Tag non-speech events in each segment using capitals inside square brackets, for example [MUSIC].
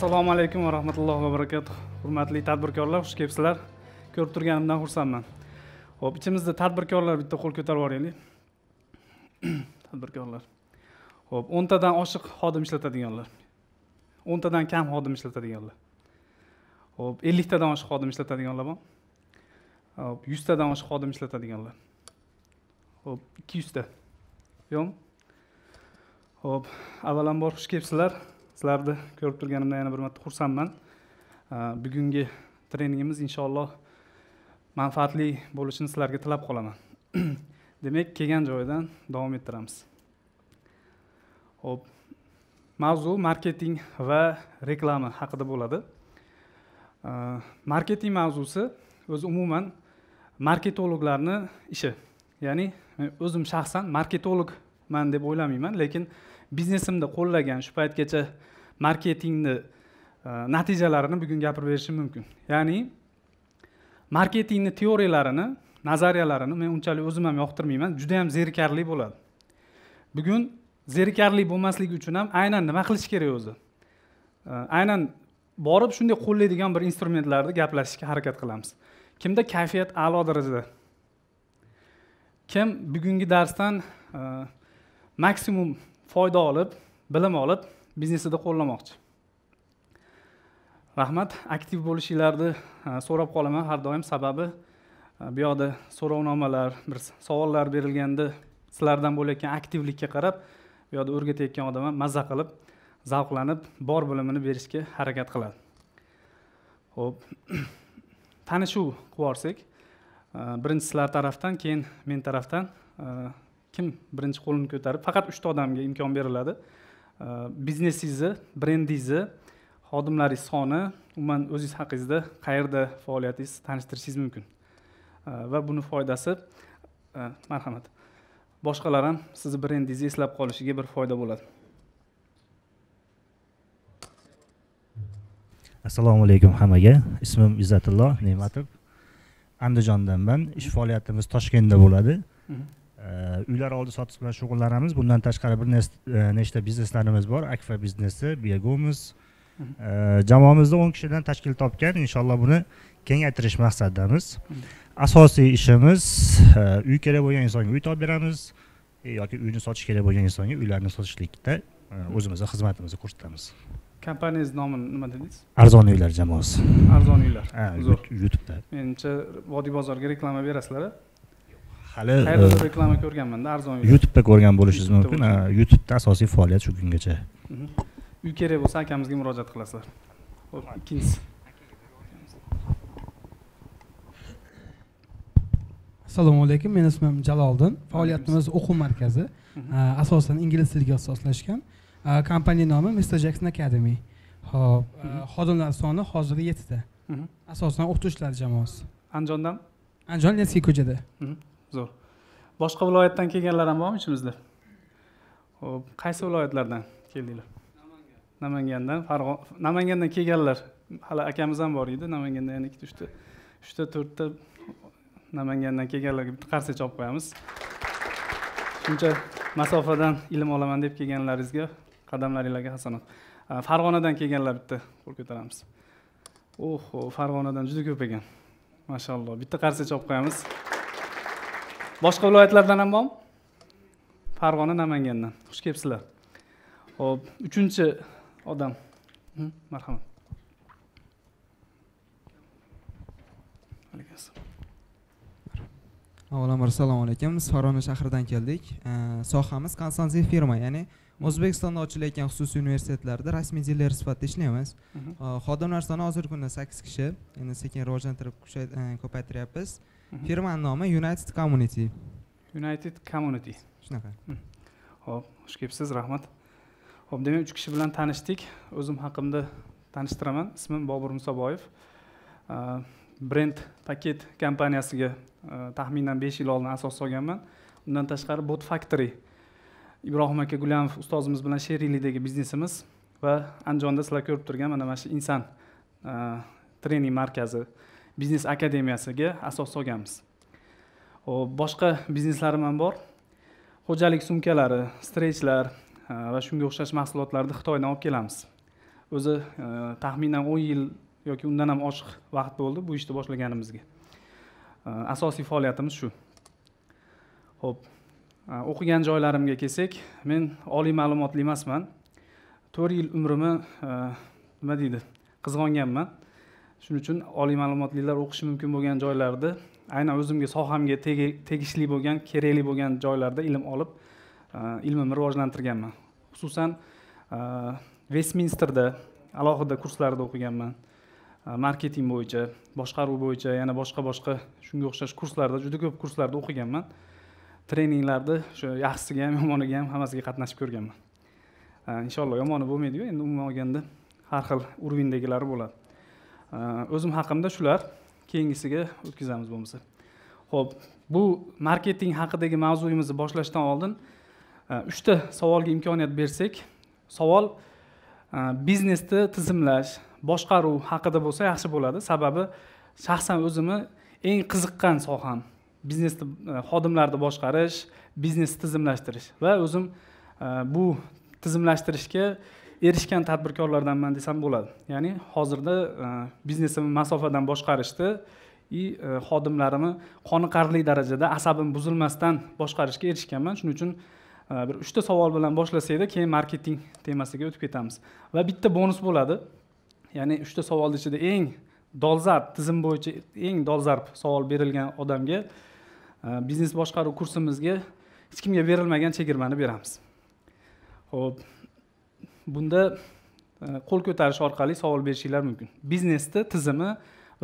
assalomu alaykum va rahmatullohi va barakatuh hurmatli tadbirkorlar xush kelibsizlar ko'rib turganimdan xursandman ho'p ichimizda tadbirkorlar bitta qo'l ko'tarib yuboringlar [CLEARS THROAT] tadbirkorlar ho'p o'ntadan oshiq xodim ishlatadiganlar o'ntadan kam xodim ishlatadiganlar ho'p elliktadan oshiq xodim ishlatadiganlar bor ho'p yuztadan oshiq xodim ishlatadiganlar ho'p ikki yuzta yo'qmi ho'p avvalambor xush kelibsizlar sizlarni ko'rib turganimdan yana bir marta xursandman bugungi treningimiz inshaalloh manfaatli bo'lishini sizlarga tilab qolaman [CLEARS THROAT] demak kelgan joydan davom ettiramiz ho'p mavzu marketing va reklama haqida bo'ladi marketing mavzusi o'zi umuman marketologlarni ishi ya'ni o'zim shaxsan marketologman deb o'ylamayman lekin biznesimni qo'llagan shu paytgacha marketingni e, natijalarini bugun gapirib berishim mumkin ya'ni marketingni teoriyalarini nazariyalarini men unchalik o'zim ham yoqtirmayman juda yam zerikarli bo'ladi bugun zerikarli bo'lmasligi uchun ham aynan nima qilish kerak o'zi e, aynan borib shunday qo'llaydigan bir instrumentlarni gaplashishga harakat qilamiz kimda kayfiyat a'lo darajada kim bugungi darsdan e, maksimum foyda olib bilim olib biznesida qo'llamoqchi rahmat aktiv bo'lishinglarni e, so'rab qolaman har doim sababi e, bu yoqda so'rovnomalar bir savollar berilganda sizlardan bo'layotgan aktivlikka qarab bu yoqda o'rgatayotgan odam ham mazza qilib zavqlanib bor bilimini berishga harakat qiladi ho'p [CLEARS THROAT] tanishuv qilib yuborsak e, birinchi sizlar tarafdan keyin men tarafdan kim birinchi qo'lini ko'tarib faqat uchta odamga imkon beriladi biznesingizni brendingizni xodimlaringiz soni umuman o'zingiz haqingizda qayerda faoliyatingiz tanishtirishingiz mumkin va buni foydasi e, marhamat boshqalar ham sizni brendingizni eslab qolishiga bir foyda bo'ladi assalomu alaykum hammaga ismim izzatullo ne'matov andijondanman ish faoliyatimiz toshkentda bo'ladi mhm. uylar oldi sotish bilan shug'ullanamiz bundan tashqari bir nechta bizneslarimiz bor akfa biznesi biogomus jamoamizda o'n kishidan tashkil topgan inshaalloh buni kengaytirish maqsadidamiz asosiy ishimiz uy kerak bo'lgan insonga uy topib beramiz e, yoki uyni sotish kerak bo'lgan insonga uylarni sotishlikda o'zimizni xizmatimizni ko'rsatamiz kompaniyangizni nomini nima dedingiz arzon uylar jamoasi arzon uylar youtubeda menimcha vodiy bozorga reklama berasizlar hali qayerdadir e, reklama ko'rganmanda arzon youtubeda ko'rgan bo'lishingiz mumkin youtubeda asosiy faoliyat shu kungacha mhm. uy kerak bo'lsa akamizga murojaat qilasizlar ho'p ikkinchisi assalomu alaykum meni ismim jaloliddin faoliyatimiz o'quv markazi mhm. asosan ingliz tiliga ixtisoslashgan kompaniya nomi mister jackson academy hop mhm. xodimlar soni hozir yettita asosan o'qituvchilar jamoasi andijondan andijon lenskiy ko'chada zo'r boshqa viloyatdan kelganlar ham bormi ichimizda ho'p qaysi viloyatlardan keldinglar namangandan farg'on namangandan kelganlar hali akamiz ham bor edi namanganda yana ikkita uchta uchta to'rtta namangandan kelganlarga bitta qarsacha olib qo'yamiz shuncha masofadan ilm olaman deb kelganlaringizga qadamlaringlarga hasanat farg'onadan kelganlar bitta qo'l ko'taramiz oho farg'onadan juda ko'p ekan mashaalloh bitta qarsacha olib qo'yamiz boshqa viloyatlardan ham bormi farg'ona namangandan xush kelibsizlar ho'p uchinchi odam marhamat avvalambor assalomu alaykum biz farg'ona shahridan keldik sohamiz konstantin firma ya'ni o'zbekistonda ochilayotgan xususiy universitetlarda rasmiy diler sifatida ishlaymiz xodimlar soni hozirgi kunda sakkiz kishi endi sekin rivojlantirib e, ko'paytiryapmiz firmani nomi united community united community shunaqa ho'p xush kelibsiz rahmat ho'p demak uch kishi bilan tanishdik o'zim haqimda tanishtiraman ismim bobur musoboyev э, brend paket kompaniyasiga э, taxminan besh yil oldin asos solganman undan tashqari bot factory ibrohim aka gulyanov ustozimiz bilan sheriklikdagi biznesimiz va andijonda sizlar ko'rib turgan mana mana shu inson э, trening markazi biznes akademiyasiga asos solganmiz boshqa bizneslarim ham bor xo'jalik sumkalari strechlar e, va shunga o'xshash mahsulotlarni xitoydan olib kelamiz o'zi e, taxminan o'n yil yoki undan ham oshiq vaqt bo'ldi bu ishni boshlaganimizga e, asosiy faoliyatimiz shu ho'p o'qigan joylarimga kelsak men oliy ma'lumotli emasman to'rt yil umrimni nima deydi qizg'onganman shuning uchun oliy ma'lumotlilar o'qishi mumkin bo'lgan joylarda aynan o'zimga sohamga tegishli bo'lgan kerakli bo'lgan joylarda ilm olib e, ilmimni rivojlantirganman xususan vestminsterda e, alohida kurslarda o'qiganman e, marketing bo'yicha boshqaruv bo'yicha yana boshqa boshqa shunga o'xshash kurslarda juda ko'p kurslarda o'qiganman treninglarda o'sha yaxshisiga ham yomoniga ham hammasiga qatnashib ko'rganman inshaalloh yomoni bo'lmaydiyu endi umuman olganda har xil urvindagilari bo'ladi o'zim haqimda shular keyingisiga o'tkazamiz bo'lmasa ho'p bu marketing haqidagi mavzuyimizni boshlashdan oldin e, uchta savolga imkoniyat bersak savol e, biznesni tizimlash boshqaruv haqida bo'lsa yaxshi bo'ladi sababi shaxsan o'zimni eng qiziqqan soham biznesni e, xodimlarni boshqarish biznesni tizimlashtirish va o'zim bu tizimlashtirishga erishgan tadbirkorlardanman desam bo'ladi ya'ni hozirda e, biznesimni masofadan boshqarishni и e, xodimlarimni qoniqarli darajada asabim buzilmasdan boshqarishga erishganman shuning uchun e, bir uchta savol bilan boshlasakda keyin marketing temasiga o'tib ketamiz va bitta bonus bo'ladi ya'ni uchta savolni ichida eng dolzarb tizim bo'yicha eng dolzarb savol berilgan odamga biznes boshqaruv kursimizga hech kimga berilmagan chegirmani beramiz ho'p bunda e, qo'l ko'tarish orqali savol berishinglar mumkin biznesni tizimi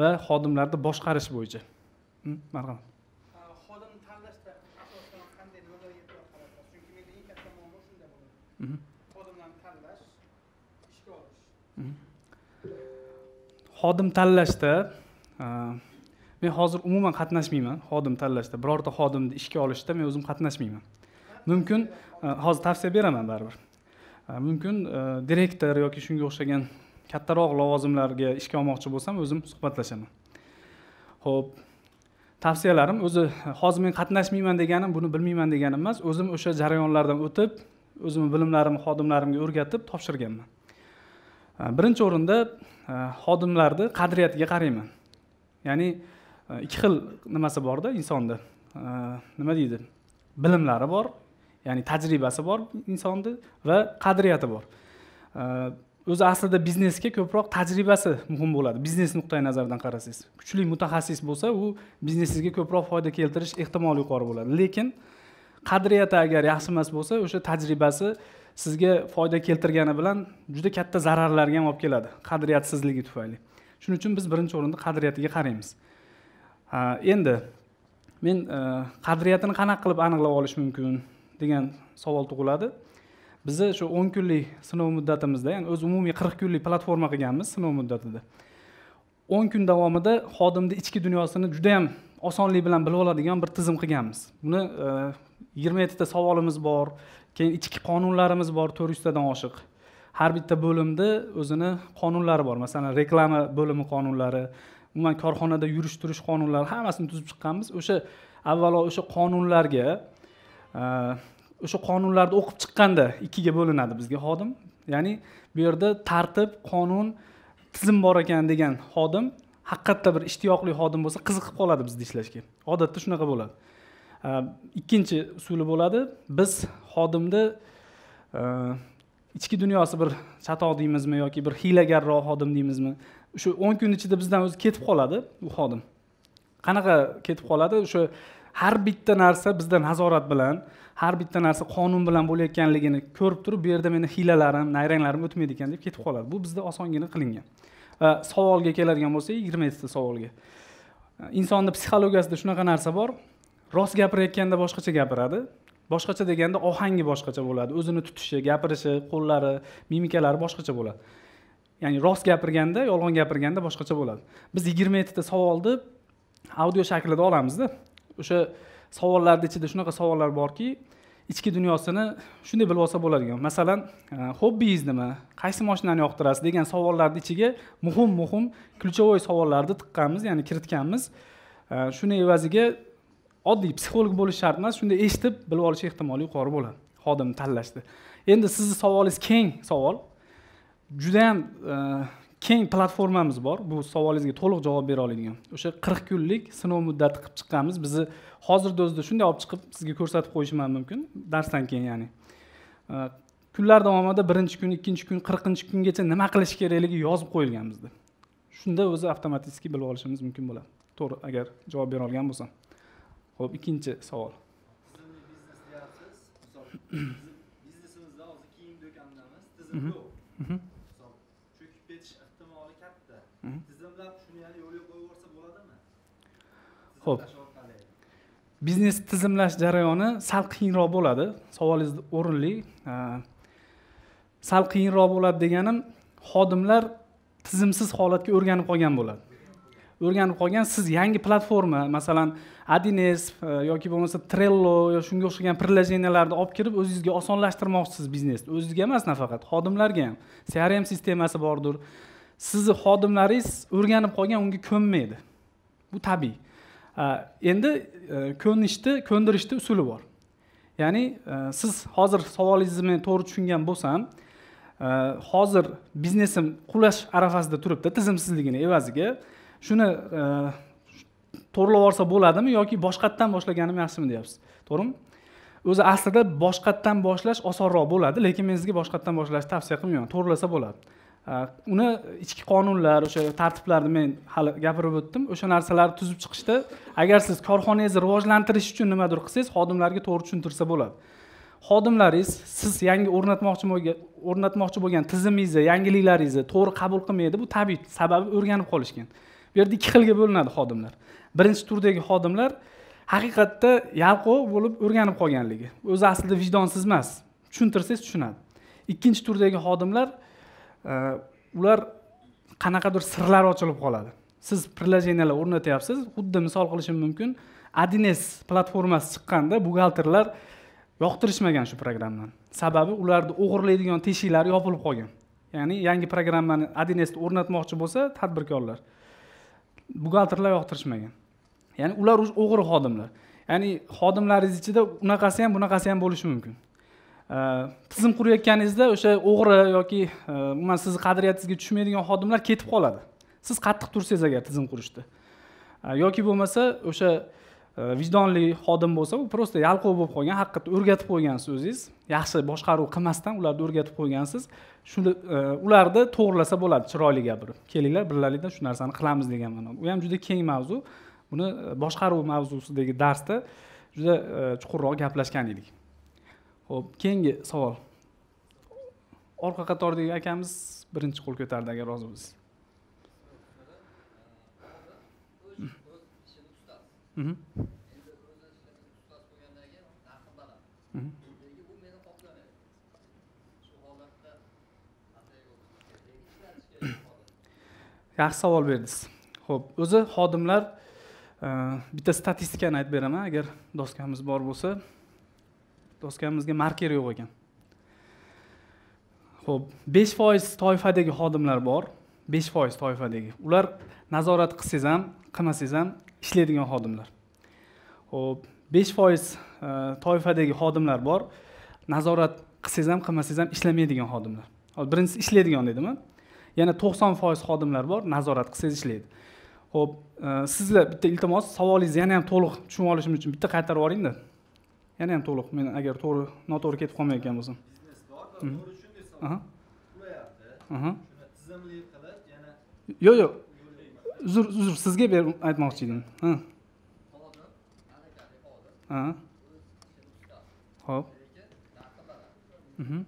va xodimlarni boshqarish bo'yicha marhamat xodim tanlashda asosan qanday nimalarga e'tibor chunki menda eng katta muammo shunda bo'ladi xodimlarni tanlash ishga olish xodim tanlashda e, men hozir umuman qatnashmayman xodim tanlashda birorta xodimni ishga olishda men o'zim qatnashmayman mumkin e, hozir tavsiya beraman baribir mumkin e, direktor yoki shunga o'xshagan kattaroq lavozimlarga ishga olmoqchi bo'lsam o'zim suhbatlashaman ho'p tavsiyalarim o'zi hozir men qatnashmayman deganim buni bilmayman deganim emas o'zim o'sha jarayonlardan o'tib o'zimni bilimlarimni xodimlarimga o'rgatib topshirganman birinchi o'rinda e, xodimlarni qadriyatiga qarayman ya'ni e, ikki xil nimasi borda insonda nima deydi bilimlari bor ya'ni tajribasi bor insonni va qadriyati bor o'zi aslida biznesga ko'proq tajribasi muhim bo'ladi biznes nuqtai nazaridan qarasangiz kuchli mutaxassis bo'lsa u biznesingizga ko'proq foyda keltirish ehtimoli yuqori bo'ladi lekin qadriyati agar yaxshi emas bo'lsa o'sha tajribasi sizga foyda keltirgani bilan juda katta zararlarga ham olib keladi qadriyatsizligi tufayli shuning uchun biz birinchi o'rinda qadriyatiga qaraymiz endi men qadriyatini qanaqa qilib aniqlab olish mumkin degan savol tug'iladi biza shu o'n kunlik sinov muddatimizda ya'ni o'zi umumiy qirq kunlik platforma qilganmiz sinov muddatida o'n kun davomida xodimni ichki dunyosini juda yam osonlik bilan bilib oladigan bir tizim qilganmiz buni e, yigirma yettita savolimiz bor keyin ichki qonunlarimiz bor to'rt yuztadan oshiq har bitta bo'limni o'zini qonunlari bor masalan reklama bo'limi qonunlari umuman korxonada yurish turish qonunlari hammasini tuzib chiqqanmiz o'sha avvalo o'sha qonunlarga o'sha qonunlarni o'qib chiqqanda ikkiga bo'linadi bizga xodim ya'ni bu yerda tartib qonun tizim bor ekan degan xodim haqiqatda bir ishtiyoqli xodim bo'lsa qiziqib qoladi bizni ishlashga odatda shunaqa bo'ladi ikkinchi usuli bo'ladi biz xodimni e, ichki dunyosi bir chatoq deymizmi yoki bir hiylagarroq xodim deymizmi o'sha o'n kun ichida bizdan o'zi ketib qoladi u xodim qanaqa ketib qoladi o'sha har bitta narsa bizda nazorat bilan har bitta narsa qonun bilan bo'layotganligini ko'rib turib bu yerda meni hiylalarim nayranglarim o'tmaydi ekan deb ketib qoladi bu bizda osongina qilingan va savolga keladigan bo'lsak yigirma yettita savolga insonni psixologiyasida shunaqa narsa bor rost gapirayotganda boshqacha gapiradi boshqacha deganda ohangi boshqacha bo'ladi o'zini tutishi gapirishi qo'llari mimikalari boshqacha bo'ladi ya'ni rost gapirganda yolg'on gapirganda boshqacha bo'ladi biz yigirma yettita savolni audio shaklida olamizda o'sha savollarni ichida shunaqa savollar borki ichki dunyosini shunday bilib olsa bo'ladigan masalan e, hobbingiz nima qaysi moshinani yoqtirasiz degan savollarni ichiga muhim muhim ключевой savollarni tiqqanmiz ya'ni kiritganmiz e, shuni evaziga oddiy psixolog bo'lish shart emas shunday eshitib bilib olish ehtimoli yuqori bo'ladi xodimni tanlashda endi sizni savolingiz keng savol judayam e, keng platformamiz bor bu savolingizga to'liq javob bera oladigan o'sha qirq kunlik sinov muddati qilib chiqqanmiz bizni hozirda o'zida shunday olib chiqib sizga ko'rsatib qo'yishim ham mumkin darsdan keyin ya'ni kunlar davomida birinchi kun ikkinchi kun qirqinchi kungacha nima qilish kerakligi yozib qo'yilgan bizda shunda o'zi avtomatik bilib olishimiz mumkin bo'ladi to'g'ri agar javob bera olgan bo'lsam ho'p ikkinchi savol biznesimizda hozir kiyim do'konidamiz tizim mhm. yo'q mhm. tizimlab shuni yana yo'lga bo'ladimi ho'p biznes tizimlash jarayoni sal qiyinroq bo'ladi savolingiz o'rinli sal qiyinroq bo'ladi deganim xodimlar tizimsiz holatga o'rganib qolgan bo'ladi o'rganib qolgan siz yangi platforma masalan adines e, yoki bo'lmasa trello yo shunga o'xshagan prilojeniyalarni olib kirib o'zingizga osonlashtirmoqchisiz biznesni o'zizga emas nafaqat xodimlarga ham crm sistemasi bordir sizni xodimlaringiz o'rganib qolgan unga ko'nmaydi bu tabiiy endi e, ko'nishni ko'ndirishni usuli bor ya'ni e, siz hozir savolingizni men to'g'ri tushungan bo'lsam e, hozir biznesim qulash arafasida turibdi tizimsizligini evaziga shuni to'g'irlab yuborsa bo'ladimi yoki boshqatdan boshlaganim yaxshimi deyapsiz to'g'rimi o'zi aslida boshqatdan boshlash osonroq bo'ladi lekin men sizga boshqatdan boshlashni tavsiya qilmayman to'g'irlasa bo'ladi uni ichki qonunlar o'sha tartiblarni men hali gapirib o'tdim o'sha narsalarni tuzib chiqishda agar siz korxonangizni rivojlantirish uchun nimadir qilsangiz xodimlarga to'g'ri tushuntirsa bo'ladi xodimlaringiz siz yangi o'rnatmoqchi bo'lgan o'rnatmoqchi bo'lgan tizimingizni yangiliklaringizni to'g'ri qabul qilmaydi bu tabiiy sababi o'rganib qolishgan bu yerda ikki xilga bo'linadi xodimlar birinchi turdagi xodimlar haqiqatda yalqov bo'lib o'rganib qolganligi o'zi aslida vijdonsiz emas tushuntirsangiz tushunadi ikkinchi turdagi xodimlar ular qanaqadir sirlar ochilib qoladi siz приложениялар o'rnatyapsiz xuddi misol qilishim mumkin adines platformasi chiqqanda buxgalterlar yoqtirishmagan shu programmani sababi ularni o'g'irlaydigan teshiklari yopilib qolgan ya'ni yangi programmani adinesni o'rnatmoqchi bo'lsa tadbirkorlar buxgalterlar yoqtirishmagan ya'ni ular o'g'ri xodimlar ya'ni xodimlaringiz ichida unaqasi ham bunaqasi ham bo'lishi mumkin tizim qurayotganingizda o'sha o'g'ri yoki э, umuman sizni qadriyatingizga tushmaydigan xodimlar ketib qoladi siz qattiq tursangiz agar tizim qurishda э, yoki bo'lmasa o'sha э, vijdonli xodim bo'lsa u просто yalqov bo'lib qolgan haqiqatda o'rgatib qo'ygansiz o'zingiz yaxshi boshqaruv qilmasdan ularni o'rgatib qo'ygansiz shuni e, ularni to'g'rilasa bo'ladi chiroyli gapirib kelinglar birgalikda shu narsani qilamiz degan ma'noda u ham juda keng mavzu buni e, boshqaruv mavzusidagi darsda juda e, chuqurroq gaplashgan edik ho'p keyingi savol orqa qatordagi akamiz birinchi qo'l ko'tardi agar rozi bo'lsangiz yaxshi savol berdingiz ho'p o'zi xodimlar e, bitta statistikani aytib beraman agar doskamiz bor bo'lsa doskamizga marker yo'q ekan ho'p besh foiz toifadagi xodimlar bor besh foiz toifadagi ular nazorat qilsangiz ham qilmasangiz ham ishlaydigan xodimlar ho'p besh foiz e, toifadagi xodimlar bor nazorat qilsangiz ham qilmasangiz ham ishlamaydigan xodimlar birinchisi ishlaydigan dedimi yana to'qson foiz xodimlar bor nazorat qilsangiz ishlaydi ho'p e, sizlar bitta iltimos savolingizni yana ham to'liq tushunib olishim uchun bitta qaytarib yuboringda yana ham to'liq men agar to'g'ri noto'g'ri ketib qolmayotgan bo'lsam biznes bor va to'g'ri shunday qulayapti shuni qilib yana yo'q yo'q uzr uzr sizga berib aytmoqchi edim ha ha ho'p mhm.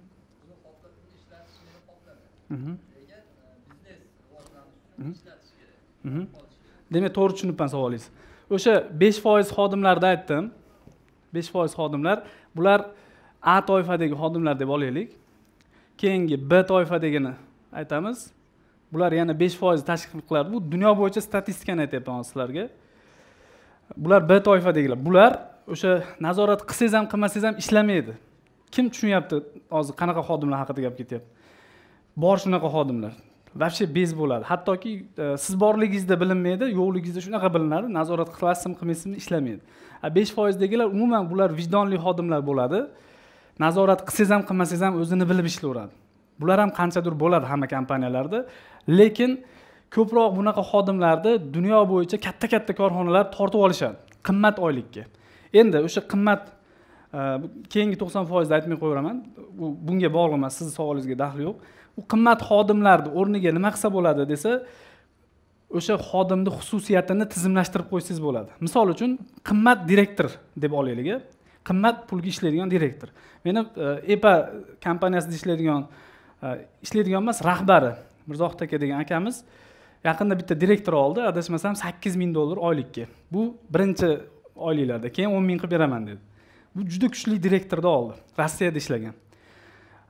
mhm. e, mhm. demak to'g'ri tushunibman savolingizni o'sha besh foiz xodimlarda aytdim besh foiz xodimlar bular a toifadagi xodimlar deb olaylik keyingi b toifadagini aytamiz bular yana besh foiz tashkil qiladi bu dunyo bo'yicha statistikani aytyapman hozir sizlarga bular b toifadagilar bular o'sha nazorat qilsangiz ham qilmasangiz ham ishlamaydi kim tushunyapti hozir qanaqa xodimlar haqida gap ketyapti bor shunaqa xodimlar вообще bez bo'ladi hattoki e, siz borligingizda bilinmaydi yo'qligingizda shunaqa bilinadi nazorat qilasizmi qilmaysizmi ishlamaydi besh foizdagilar umuman bular vijdonli xodimlar bo'ladi nazorat qilsangiz ham qilmasangiz ham o'zini bilib ishlayveradi bular ham qanchadir bo'ladi hamma kompaniyalarda lekin ko'proq bunaqa xodimlarni dunyo bo'yicha katta katta korxonalar tortib olishadi qimmat oylikka endi o'sha qimmat e, keyingi to'qson foizda aytmay qo'yaveraman bunga bog'liq emas sizni savolingizga daxli yo'q u qimmat xodimlarni o'rniga nima qilsa bo'ladi desa o'sha xodimni xususiyatini tizimlashtirib qo'ysangiz bo'ladi misol uchun qimmat direktor deb olaylik qimmat pulga ishlaydigan direktor meni e, epa kompaniyasida ishlaydigan e, ishlaydigan emas rahbari mirzohid aka degan akamiz yaqinda bitta direktor oldi adashmasam sakkiz ming dollar oylikka bu birinchi oyliklarda keyin o'n ming qilib beraman dedi bu juda kuchli direktorni oldi rossiyada ishlagan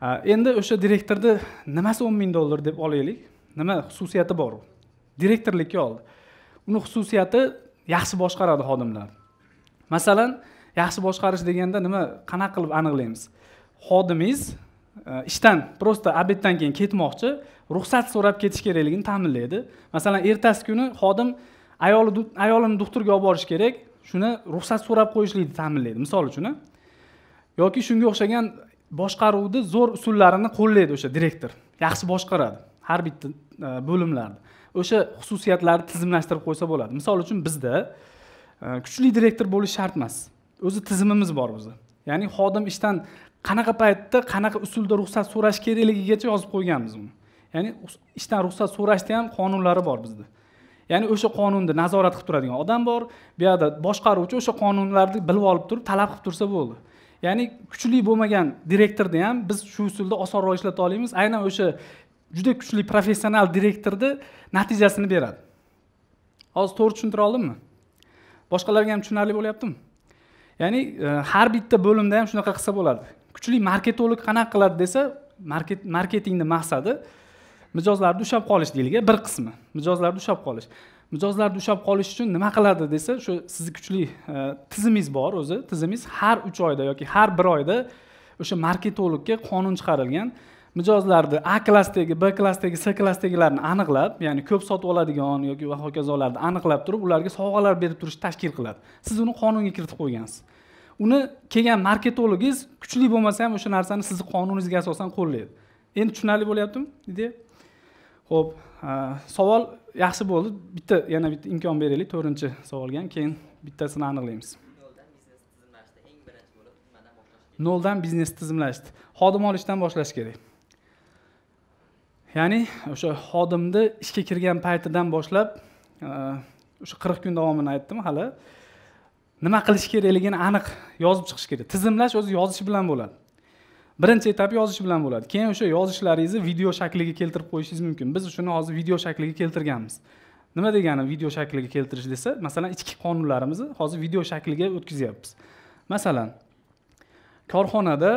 endi o'sha direktorni nimasi o'n ming dollar deb olaylik nima xususiyati bor u direktorlikka oldi uni xususiyati yaxshi boshqaradi xodimlarni masalan yaxshi boshqarish deganda nima qanaqa qilib aniqlaymiz xodimingiz e, ishdan просто obeddan keyin ketmoqchi ruxsat so'rab ketish kerakligini ta'minlaydi masalan ertasi kuni xodim ayoli ayolini doktorga olib borish kerak shuni ruxsat so'rab qo'yishlikni ta'minlaydi misol uchun yoki shunga o'xshagan boshqaruvni zo'r usullarini qo'llaydi o'sha direktor yaxshi boshqaradi har bitta e, bo'limlarni o'sha xususiyatlarni tizimlashtirib qo'ysa bo'ladi misol uchun bizda e, kuchli direktor bo'lish shart emas o'zi tizimimiz bor o'zi ya'ni xodim ishdan qanaqa paytda qanaqa usulda ruxsat so'rash kerakligigacha yozib qo'yganmiz uni ya'ni ishdan ruxsat so'rashni ham qonunlari bor bizda ya'ni o'sha qonunni nazorat qilib turadigan odam bor bu yoqda boshqaruvchi o'sha qonunlarni bilib olib turib talab qilib tursa bo'ldi ya'ni kuchli bo'lmagan direktorni ham biz shu usulda osonroq ishlata olamiz aynan o'sha juda kuchli professional direktorni natijasini beradi hozir to'g'ri tushuntira oldimmi boshqalarga ham tushunarli bo'lyaptimi ya'ni e, har bitta bo'limda ham shunaqa qilsa bo'ladi kuchli marketolog qanaqa qiladi desa market marketingni maqsadi mijozlarni ushlab qolish deylik bir qismi mijozlarni ushlab qolish mijozlar ushlab qolish uchun nima qiladi desa shu sizni kuchli e, tizimingiz bor o'zi tizimingiz har uch oyda yoki har bir oyda o'sha marketologga qonun chiqarilgan mijozlarni a klassdagi b klassdagi c klassdagilarni aniqlab ya'ni ko'p sotib oladigan yoki va hokazolarni aniqlab turib ularga sovg'alar berib turishni tashkil qiladi siz uni qonunga kiritib qo'ygansiz uni kelgan marketologingiz kuchli bo'lmasa ham o'sha narsani sizni qonuningizga asosan qo'llaydi endi tushunarli bo'lyaptimi ideya ho'p e, savol yaxshi bo'ldi bitta yana bitta imkon beraylik to'rtinchi savolga keyin bittasini aniqlaymiz noldan biznes tizimlashdi xodim olishdan boshlash kerak ya'ni o'sha xodimni ishga kirgan paytidan boshlab e, o'sha qirq kun davomini aytdim hali nima qilish kerakligini aniq yozib chiqish kerak tizimlash o'zi yozish bilan bo'ladi birinchi etap yozish bilan bo'ladi keyin o'sha yozishlaringizni video shakliga keltirib qo'yishingiz mumkin biz shuni hozir video shakliga keltirganmiz nima degani video shakliga keltirish desa masalan ichki qonunlarimizni hozir video shakliga o'tkazyapmiz masalan korxonada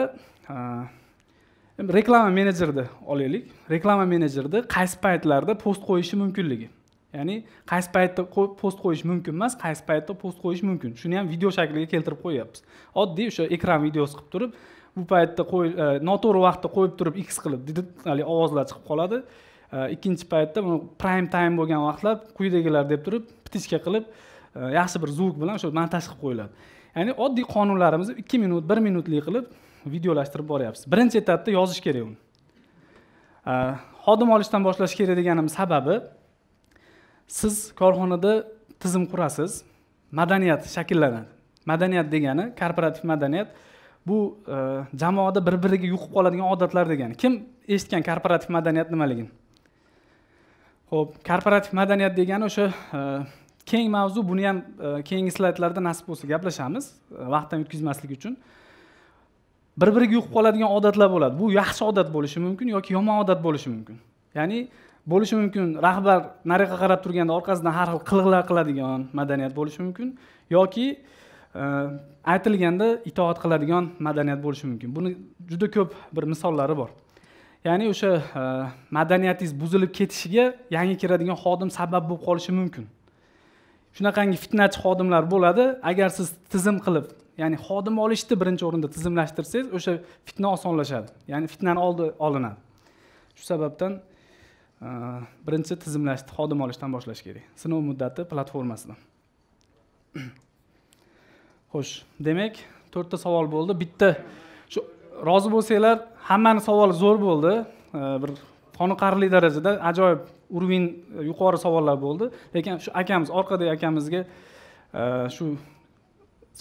reklama menejerni olaylik reklama menejerni qaysi paytlarda post qo'yishi mumkinligi ya'ni qaysi paytda post qo'yish mumkin emas qaysi paytda post qo'yish mumkin shuni ham video shakliga keltirib qo'yyapmiz oddiy o'sha ekran videosi qilib turib bu paytda qo'y e, noto'g'ri vaqtda qo'yib turib x qilib haligi ovozlar chiqib qoladi e, ikkinchi paytda buni prime time bo'lgan vaqtlar quyidagilar deb turib птичка qilib e, yaxshi bir zvuk bilan o'sha montaj qilib qo'yiladi ya'ni oddiy qonunlarimizni ikki minut bir minutlik qilib videolashtirib boryapsiz birinchi etapda yozish kerak uni xodim olishdan boshlash kerak deganim sababi siz korxonada tizim qurasiz madaniyat shakllanadi madaniyat degani korporativ madaniyat bu e, jamoada bir biriga yuqib qoladigan odatlar degani kim eshitgan korporativ madaniyat nimaligini ho'p korporativ madaniyat degani o'sha e, keng mavzu buni ham e, keyingi slaydlarda nasib bo'lsa gaplashamiz vaqtdan yutkazmaslik uchun bir biriga yuqib qoladigan odatlar bo'ladi bu yaxshi odat bo'lishi mumkin yoki yomon odat bo'lishi mumkin ya'ni bo'lishi mumkin rahbar nariyoqqa qarab turganda orqasidan har xil qiliqlar qiladigan madaniyat bo'lishi mumkin yoki aytilganda itoat qiladigan madaniyat bo'lishi mumkin buni juda ko'p bir misollari bor ya'ni o'sha e, madaniyatingiz buzilib ketishiga yangi kiradigan xodim sabab bo'lib qolishi mumkin shunaqangi fitnachi xodimlar bo'ladi agar siz tizim qilib ya'ni xodim olishni birinchi o'rinda tizimlashtirsangiz o'sha fitna osonlashadi ya'ni fitnani oldi olinadi shu sababdan e, birinchi tizimlashni xodim olishdan boshlash kerak sinov muddati platformasidan xo'sh demak to'rtta savol bo'ldi bitta shu rozi bo'lsanglar hammani savoli zo'r bo'ldi bir qoniqarli darajada ajoyib urvin e, yuqori savollar bo'ldi lekin shu akamiz orqadagi akamizga e, shu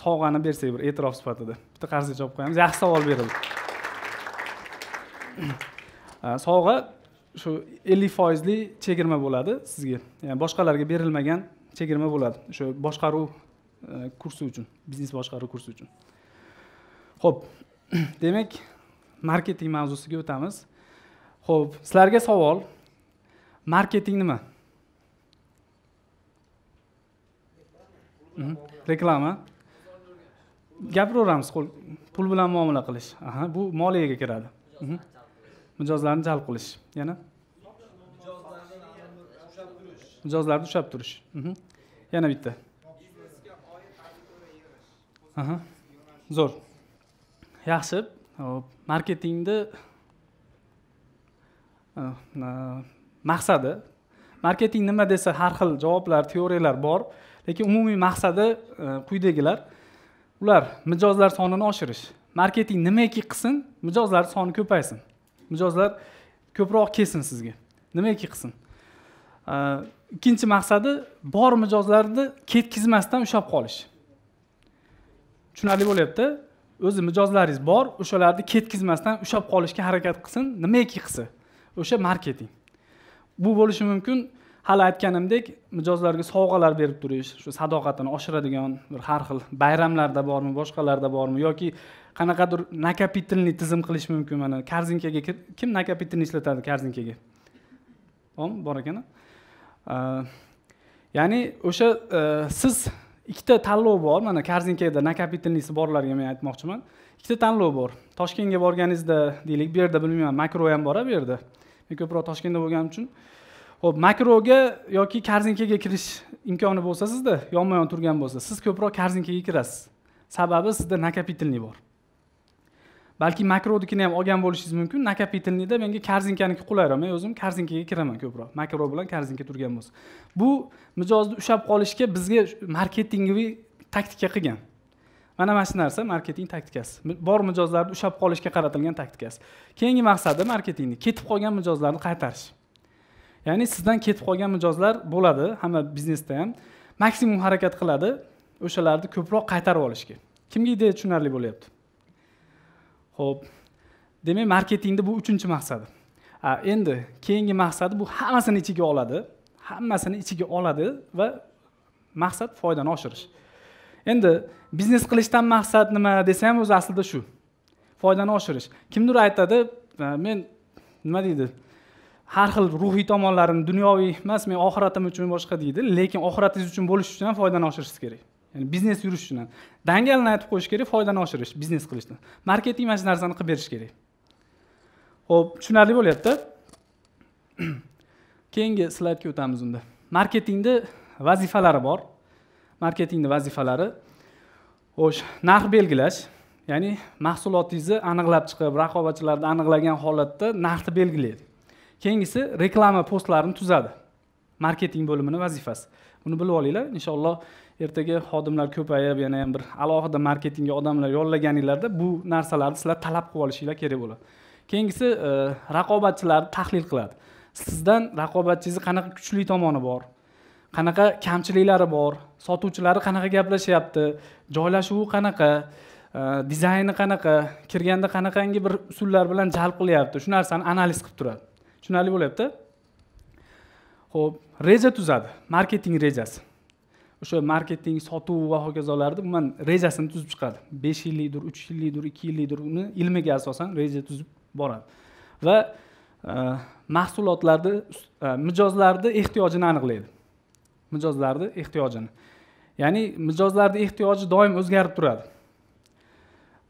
sovg'ani bersak bir e'tirof sifatida bitta qarzga chopib qo'yamiz yaxshi savol berildi [CLEARS THROAT] e, sovg'a shu ellik foizli chegirma bo'ladi sizga ya'ni boshqalarga berilmagan chegirma bo'ladi o'sha boshqaruv kursi uchun biznes boshqaruv kursi uchun ho'p [CLEARS THROAT] demak marketing mavzusiga o'tamiz ho'p sizlarga savol marketing nima mhm, reklama gapiraveramiz pul bilan muomala qilish aha bu moliyaga kiradi mhm. mijozlarni jalb qilish yana mijozlarni ushlab turish mhm. yana bitta zo'r yaxshi hop marketingni maqsadi marketing nima desa har xil javoblar teoriyalar bor lekin umumiy maqsadi e, quyidagilar ular mijozlar sonini oshirish marketing nimaki qilsin mijozlar soni ko'paysin mijozlar ko'proq kelsin sizga nimaki qilsin e, ikkinchi maqsadi bor mijozlarni ketkizmasdan ushlab qolish tushunarli bo'lyapti o'zi mijozlaringiz bor o'shalarni ketkizmasdan ushlab qolishga harakat qilsin nimaki qilsin o'sha marketing bu bo'lishi mumkin hali aytganimdek mijozlarga sovg'alar berib turish shu sadoqatini oshiradigan bir har xil bayramlarda bormi boshqalarda bormi yoki qanaqadir накопительный tizim qilish mumkin mana korzinkaga kim накопительный ishlatadi korzinkaga bormi bor ekan ya'ni o'sha siz ikkita tanlov bor mana korzinkada nakapitalniysi borlarga men aytmoqchiman ikkita tanlov bor toshkentga borganingizda deylik bu yerda bilmayman makro ham bor bu yerda men ko'proq toshkentda bo'lganim uchun ho'p makroga yoki korzinkaga kirish imkoni bo'lsa sizda yonma yon turgan bo'lsa siz ko'proq korzinkaga kirasiz sababi sizda nakapitalniy bor balki makrodikini ham olgan bo'lishingiz mumkin накопительныйda menga korzinkaniki qulayroq men o'zim korzinkaga kiraman ko'proq makro bilan korzinka turgan bo'lsa bu mijozni ushlab qolishga bizga marketingviy taktika qilgan mana mana shu narsa marketing taktikasi bor mijozlarni ushlab qolishga qaratilgan taktikasi keyingi maqsadi marketingni ketib qolgan mijozlarni qaytarish ya'ni sizdan ketib qolgan mijozlar bo'ladi hamma biznesda ham maksimum harakat qiladi o'shalarni ko'proq qaytarib olishga kimga ideya tushunarli bo'lyapti ho'p demak marketingni bu uchinchi maqsadi endi keyingi maqsadi bu hammasini ichiga oladi hammasini ichiga oladi va maqsad foydani oshirish endi biznes qilishdan maqsad nima desa ham o'zi aslida shu foydani oshirish kimdir aytadi men nima deydi har xil ruhiy tomonlarim dunyoviy emas men oxiratim uchun boshqa deydi lekin oxiratingiz uchun bo'lishi uchun ham foydani oshirishingiz kerak ya'ni biznes yurish uchun dangalni aytib qo'yish kerak foydani oshirish biznes qilishni marketing mana shu narsani qilib berish kerak ho'p tushunarli bo'lyapti [CLEARS THROAT] keyingi slaydga o'tamiz unda marketingni vazifalari bor marketingni vazifalari xo'sh narx belgilash ya'ni mahsulotingizni aniqlab chiqib raqobatchilarni aniqlagan holatda narxni belgilaydi keyingisi reklama postlarini tuzadi marketing bo'limini vazifasi buni bilib olinglar inshaalloh ertaga xodimlar ko'payib yana ham bir alohida marketingga odamlar yollaganinglarda bu narsalarni sizlar talab qilib olishinglar kerak bo'ladi keyingisi e, raqobatchilarni tahlil qiladi sizdan raqobatchingizni qanaqa kuchli tomoni bor qanaqa kamchiliklari bor sotuvchilari qanaqa gaplashyapti joylashuvi qanaqa e, dizayni qanaqa kirganda qanaqangi bir usullar bilan jalb qilyapti shu narsani analiz qilib turadi tushunarli bo'lyapti ho'p reja tuzadi marketing rejasi o'sha marketing sotuv va hokazolarni umuman rejasini tuzib chiqadi besh yillikdir uch yillikdir ikki yillikdir uni ilmiga asosan reja tuzib boradi va e, mahsulotlarni e, mijozlarni ehtiyojini aniqlaydi mijozlarni ehtiyojini ya'ni mijozlarni ehtiyoji doim o'zgarib turadi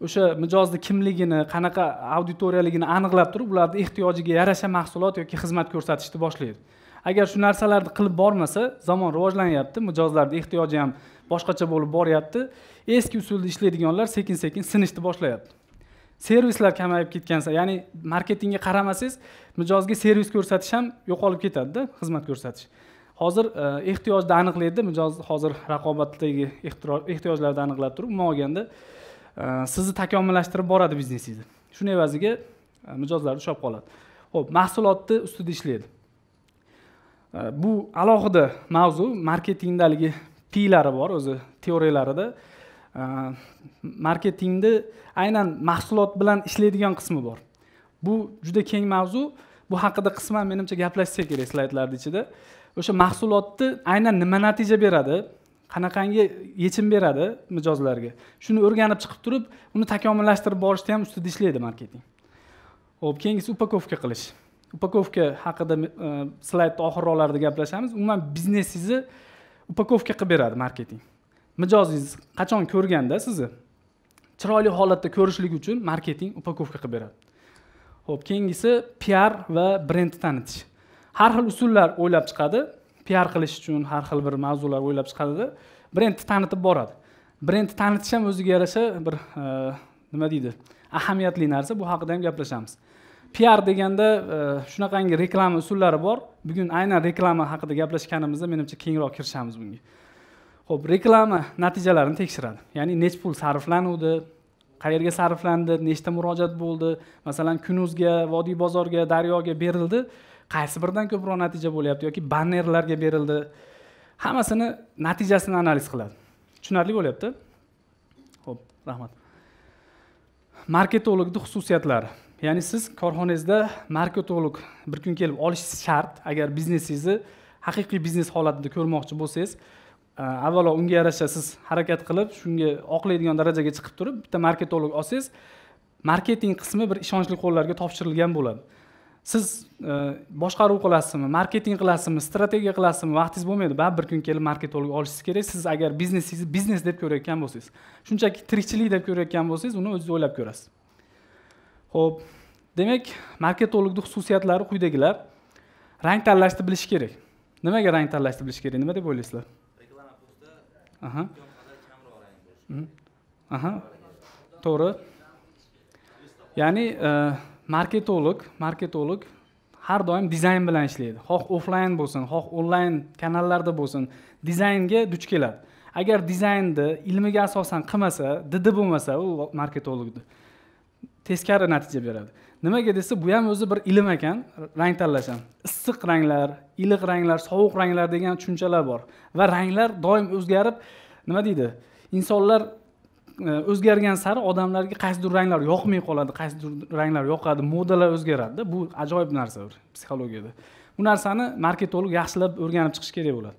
o'sha mijozni kimligini qanaqa auditoriyaligini aniqlab turib ularni ehtiyojiga yarasha mahsulot yoki xizmat ko'rsatishni boshlaydi agar shu narsalarni qilib bormasa zamon rivojlanyapti mijozlarni ehtiyoji ham boshqacha bo'lib boryapti eski usulda ishlaydiganlar sekin sekin sinishni boshlayapti servislar kamayib ketgan ya'ni marketingga qaramasangiz mijozga servis ko'rsatish ham yo'qolib ketadida xizmat ko'rsatish hozir e, ehtiyojni aniqlaydi mijoz hozir raqobatdagi ehtiyojlarni aniqlab turib umuman olganda e, sizni takomillashtirib boradi biznesingizni shuni evaziga e, mijozlar ushlab qoladi ho'p mahsulotni ustida ishlaydi bu э, alohida mavzu marketingni haligi pilari bor o'zi teoriyalarida э, marketingni aynan mahsulot bilan ishlaydigan qismi bor bu juda keng mavzu bu haqida qisman menimcha gaplashsak kerak slaydlarni ichida o'sha mahsulotni aynan nima natija beradi qanaqangi yechim beradi mijozlarga shuni o'rganib chiqib turib uni takomillashtirib borishda ham ustida ishlaydi marketing ho'p keyingisi upakovka qilish upakovka haqida slaydni э, oxirroqlarida gaplashamiz umuman biznesingizni upakovka qilib beradi marketing mijozingiz qachon ko'rganda sizni chiroyli holatda ko'rishlik uchun marketing upakovka qilib beradi ho'p keyingisi piar va brend tanitish har xil usullar o'ylab chiqadi piar qilish uchun har xil bir mavzular o'ylab chiqadida brendni tanitib boradi brendni tanitish ham o'ziga yarasha bir e, nima deydi ahamiyatli narsa bu haqida ham gaplashamiz piar deganda e, shunaqangi reklama usullari bor bugun aynan reklama haqida gaplashganimizda menimcha kengroq kirishamiz bunga ho'p reklama natijalarini tekshiradi ya'ni nechi pul sarflanuvdi qayerga sarflandi nechta murojaat bo'ldi masalan kunuzga vodiy bozorga daryoga berildi qaysi biridan ko'proq natija bo'lyapti yoki bannerlarga berildi hammasini natijasini analiz qiladi tushunarli bo'lyapti ho'p rahmat marketologni xususiyatlari ya'ni siz korxonangizda marketolog bir kun kelib olish shart agar biznesingizni haqiqiy biznes holatida ko'rmoqchi bo'lsangiz e, avvalo unga yarasha siz harakat qilib shunga oqlaydigan darajaga chiqib turib bitta marketolog olsangiz marketing qismi bir ishonchli qo'llarga topshirilgan bo'ladi siz e, boshqaruv qilasizmi marketing qilasizmi strategiya qilasizmi vaqtingiz bo'lmaydi baribir kun kelib marketolog olishingiz kerak siz agar biznesingizni biznes deb ko'rayotgan bo'lsangiz shunchaki tirikchilik deb ko'rayotgan bo'lsangiz uni o'zingiz o'ylab ko'rasiz ho'p demak marketologni xususiyatlari quyidagilar rang tanlashni bilish kerak nimaga rang tanlashni bilish kerak nima deb o'ylaysizlar reklama postda aha aha to'g'ri ya'ni e, marketolog marketolog har doim dizayn bilan ishlaydi xoh offlayn bo'lsin xoh onlayn kanallarda bo'lsin dizaynga duch keladi agar dizaynni ilmiga asosan qilmasa didi bo'lmasa u marketologni teskari natija beradi nimaga desa bu ham o'zi bir ilm ekan rang tanlash ham issiq ranglar iliq ranglar sovuq ranglar degan tushunchalar bor va ranglar doim o'zgarib nima deydi insonlar e, o'zgargan sari odamlarga qaysidir ranglar yoqmay qoladi qaysidir ranglar yoqadi modalar o'zgaradida bu ajoyib narsa bir psixologiyada bu narsani marketolog yaxshilab o'rganib chiqish kerak bo'ladi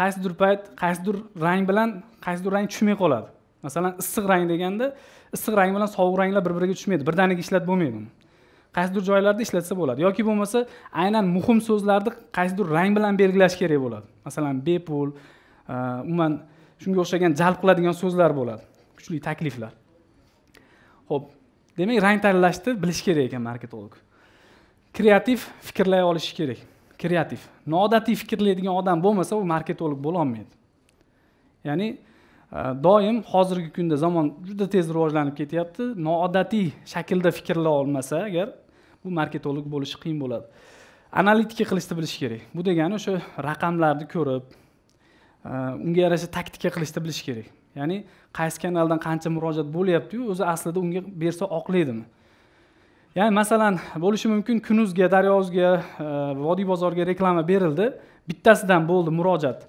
qaysidir payt qaysidir rang bilan qaysidir rang tushmay qoladi masalan issiq rang deganda issiq rang bilan sovuq ranglar bir biriga tushmaydi birdaniga ishlatib bo'lmaydi uni qaysidir joylarda ishlatsa bo'ladi yoki bo'lmasa aynan muhim so'zlarni qaysidir rang bilan belgilash kerak bo'ladi masalan bepul e, umuman shunga o'xshagan jalb qiladigan so'zlar bo'ladi kuchli takliflar ho'p demak rang tanlashni bilish kerak ekan marketolog kreativ fikrlay olishi kerak kreativ noodatiy fikrlaydigan odam bo'lmasa u marketolog bo'lolmaydi ya'ni Э, doim hozirgi kunda zamon juda tez rivojlanib ketyapti noodatiy shaklda fikrla olmasa agar bu marketolog bo'lishi qiyin bo'ladi analitika qilishni bilish kerak bu degani o'sha raqamlarni ko'rib e, unga yarasha taktika qilishni bilish kerak ya'ni qaysi kanaldan qancha murojaat bo'lyaptiyu o'zi aslida unga bersa oqlaydimi ya'ni masalan bo'lishi mumkin kunuzga daryozga e, vodiy bozorga reklama berildi bittasidan bo'ldi murojaat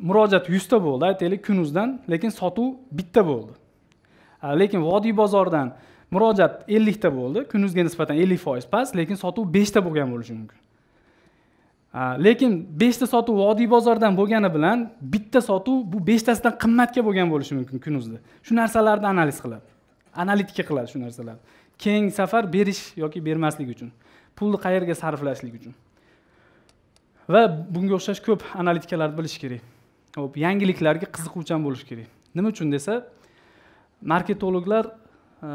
murojaat yuzta bo'ldi aytaylik kunuzdan lekin sotuv bitta bo'ldi lekin vodiy bozordan murojaat ellikta bo'ldi kunuzga nisbatan ellik foiz past lekin sotuv beshta bo'lgan bo'lishi mumkin lekin beshta sotuv vodiy bozordan bo'lgani bilan bitta sotuv bu beshtasidan qimmatga bo'lgan bo'lishi mumkin kunuzda shu narsalarni analiz qiladi analitika qiladi shu narsalarni keyingi safar berish yoki bermaslik uchun pulni qayerga sarflashlik uchun va bunga o'xshash ko'p analitikalarni bilish kerak hop yangiliklarga qiziquvchan bo'lish kerak nima uchun desa marketologlar e,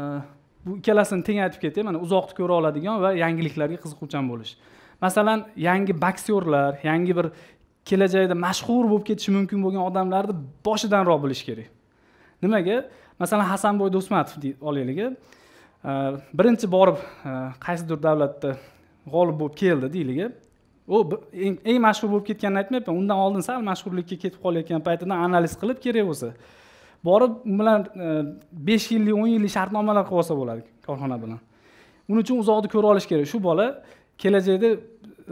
bu ikkalasini teng aytib ketay mana uzoqni ko'ra oladigan va yangiliklarga qiziquvchan bo'lish masalan yangi boksyorlar yangi bir kelajakda mashhur bo'lib ketishi mumkin bo'lgan odamlarni boshidanroq bilish kerak nimaga masalan hasanboy do'smatov olaylik e, birinchi borib e, qaysidir davlatda g'olib bo'lib keldi deylik u eng mashhur bo'lib ketganini aytmayapman undan oldin sal mashhurlikka ketib qolayotgan paytidan analiz qilib kerak bo'lsa borib u bilan e, besh yillik o'n yillik shartnomalar qilib olsa bo'ladi korxona bilan uning uchun uzoqni ko'ra olish kerak shu bola kelajakda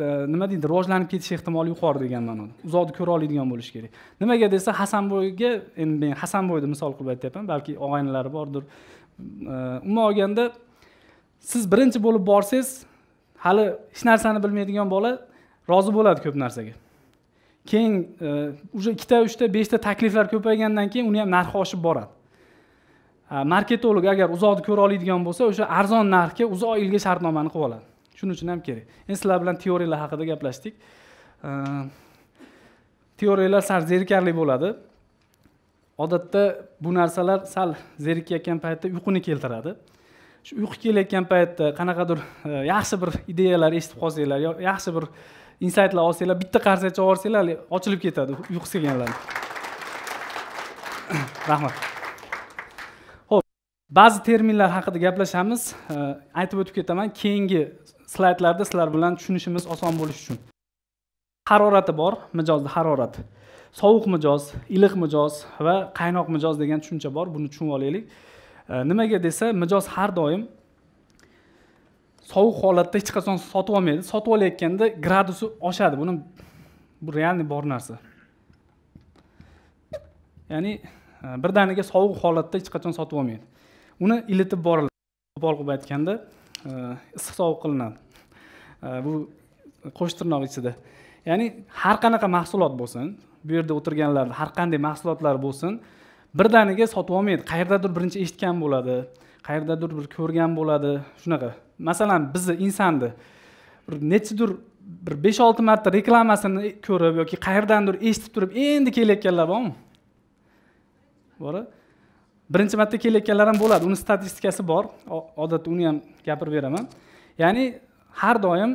e, nima deydi rivojlanib ketish ehtimoli yuqori degan ma'noda uzoqni ko'ra oladigan bo'lishi kerak nimaga desa hasanboyga endi men hasanboyni misol qilib aytyapman balki og'aynilari bordir e, umuman olganda siz birinchi bo'lib borsangiz hali hech narsani bilmaydigan bola rozi bo'ladi ko'p narsaga keyin e, уже ikkita uchta beshta takliflar ko'paygandan keyin uni ham narxi oshib boradi marketolog agar uzoqni ko'ra oladigan bo'lsa o'sha arzon narxga uzoq yilga shartnomani qilib oladi shuning uchun ham kerak endi sizlar bilan teoriyalar haqida gaplashdik teoriyalar sal zerikarli bo'ladi odatda bu narsalar sal zerikayotgan paytda uyquni keltiradi shu uyqu kelayotgan paytda qanaqadir e, yaxshi bir ideyalar eshitib qolsanglar yo yaxshi bir insaytlar olsanglar bitta qarsak yuborsanglar ochilib ketadi uyqusi kelganlarni [COUGHS] rahmat ho'p ba'zi terminlar haqida gaplashamiz aytib o'tib ketaman keyingi slaydlarda sizlar bilan tushunishimiz oson bo'lishi uchun harorati bor mijozni harorati sovuq mijoz iliq mijoz va qaynoq mijoz degan tushuncha bor buni tushunib olaylik nimaga desa mijoz har doim sovuq holatda hech qachon sotib olmaydi sotib olayotganda gradusi oshadi buni bu реальный bor narsa ya'ni e, birdaniga sovuq holatda hech qachon sotib olmaydi uni ilitib boriladi qo'pol qilib aytganda e, issiq sovuq qilinadi e, bu qo'sh tirnoq ichida ya'ni har qanaqa mahsulot bo'lsin bu yerda o'tirganlarni har qanday mahsulotlar bo'lsin birdaniga sotib olmaydi qayerdadir birinchi eshitgan bo'ladi qayerdadir bir ko'rgan bo'ladi shunaqa masalan bizni insonni nechidir bir besh olti marta reklamasini ko'rib yoki qayerdandir eshitib turib endi kelayotganlar bormi bor birinchi marta kelayotganlar ham bo'ladi uni statistikasi bor odatda uni ham gapirib beraman ya'ni har doim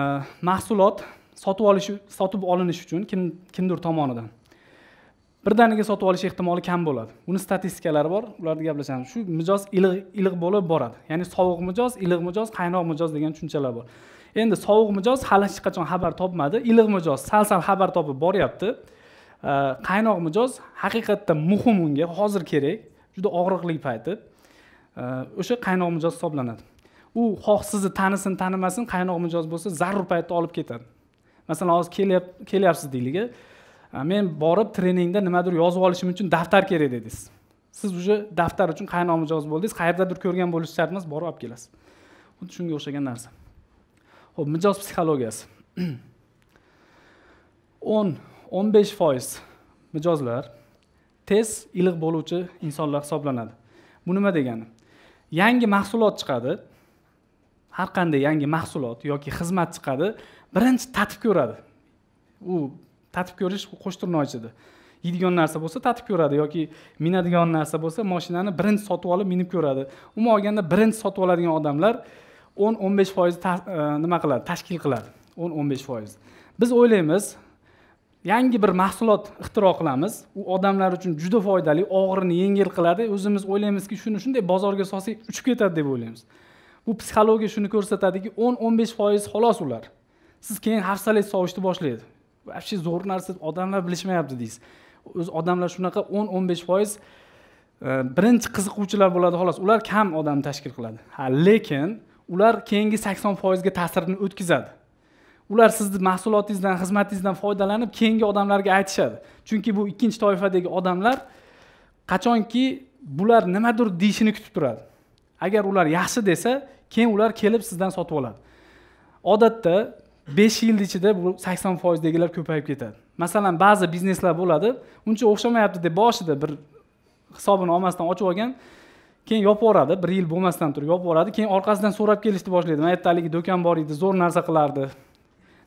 e, mahsulot sotib olish sotib olinish uchun kimdir tomonidan birdaniga sotib olish ehtimoli kam bo'ladi buni statistikalari bor ularni gaplashamiz shu mijoz iliq iliq bo'lib boradi ya'ni sovuq mijoz iliq mijoz qaynoq mijoz degan tushunchalar bor endi sovuq mijoz hali hech qachon xabar topmadi iliq mijoz sal sal xabar topib boryapti qaynoq mijoz haqiqatda muhim unga hozir kerak juda og'riqli payti o'sha qaynoq mijoz hisoblanadi u xoh sizni tanisin tanimasin qaynoq mijoz bo'lsa zarur paytda olib ketadi masalan hozir kelyapsiz deylik men borib treningda nimadir yozib olishim uchun daftar kerak dedingiz siz уже daftar uchun qayerdan olmoqchi bo'ldingiz qayerdadir ko'rgan bo'lishi shart emas borib olib kelasiz xuddi shunga o'xshagan narsa ho'p mijoz psixologiyasi [CLEARS THROAT] o'n o'n besh foiz mijozlar tez iliq bo'luvchi insonlar hisoblanadi bu nima degani yangi mahsulot chiqadi har qanday yangi mahsulot yoki xizmat chiqadi birinchi tatib ko'radi u tatib ko'rish qo'shtirnoq ichida yeydigan narsa bo'lsa tatib ko'radi yoki minadigan narsa bo'lsa mashinani birinchi sotib olib minib ko'radi umuman olganda birinchi sotib oladigan odamlar o'n o'n besh foiz e, nima qiladi tashkil qiladi o'n o'n besh foiz biz o'ylaymiz yangi bir mahsulot ixtiro qilamiz u odamlar uchun juda foydali og'irini yengil qiladi o'zimiz o'ylaymizki shuni shunday bozorga solsak uchib ketadi deb o'ylaymiz bu psixologiya shuni ko'rsatadiki o'n o'n besh foiz xolos ular siz keyin hafsalangiz sovishni boshlaydi вообще zo'r narsa odamlar bilishmayapti deysiz o'zi odamlar shunaqa o'n o'n besh foiz birinchi qiziquvchilar bo'ladi xolos ular kam odam tashkil qiladi ha lekin ular keyingi sakson foizga ta'sirini o'tkazadi ular sizni mahsulotingizdan xizmatingizdan foydalanib keyingi odamlarga aytishadi chunki bu ikkinchi toifadagi odamlar qachonki bular nimadir deyishini kutib turadi agar ular yaxshi desa keyin ular kelib sizdan sotib oladi odatda besh yil ichida bu sakson foizdagilar ko'payib ketadi masalan ba'zi bizneslar bo'ladi uncha o'xshamayapti deb boshida bir hisobini olmasdan ochib olgan keyin yopib yuboradi bir yil bo'lmasdan turib yopib yuboradi keyin orqasidan so'rab kelishni boshlaydi mana yerda haligi do'kon bor edi zo'r narsa qilardi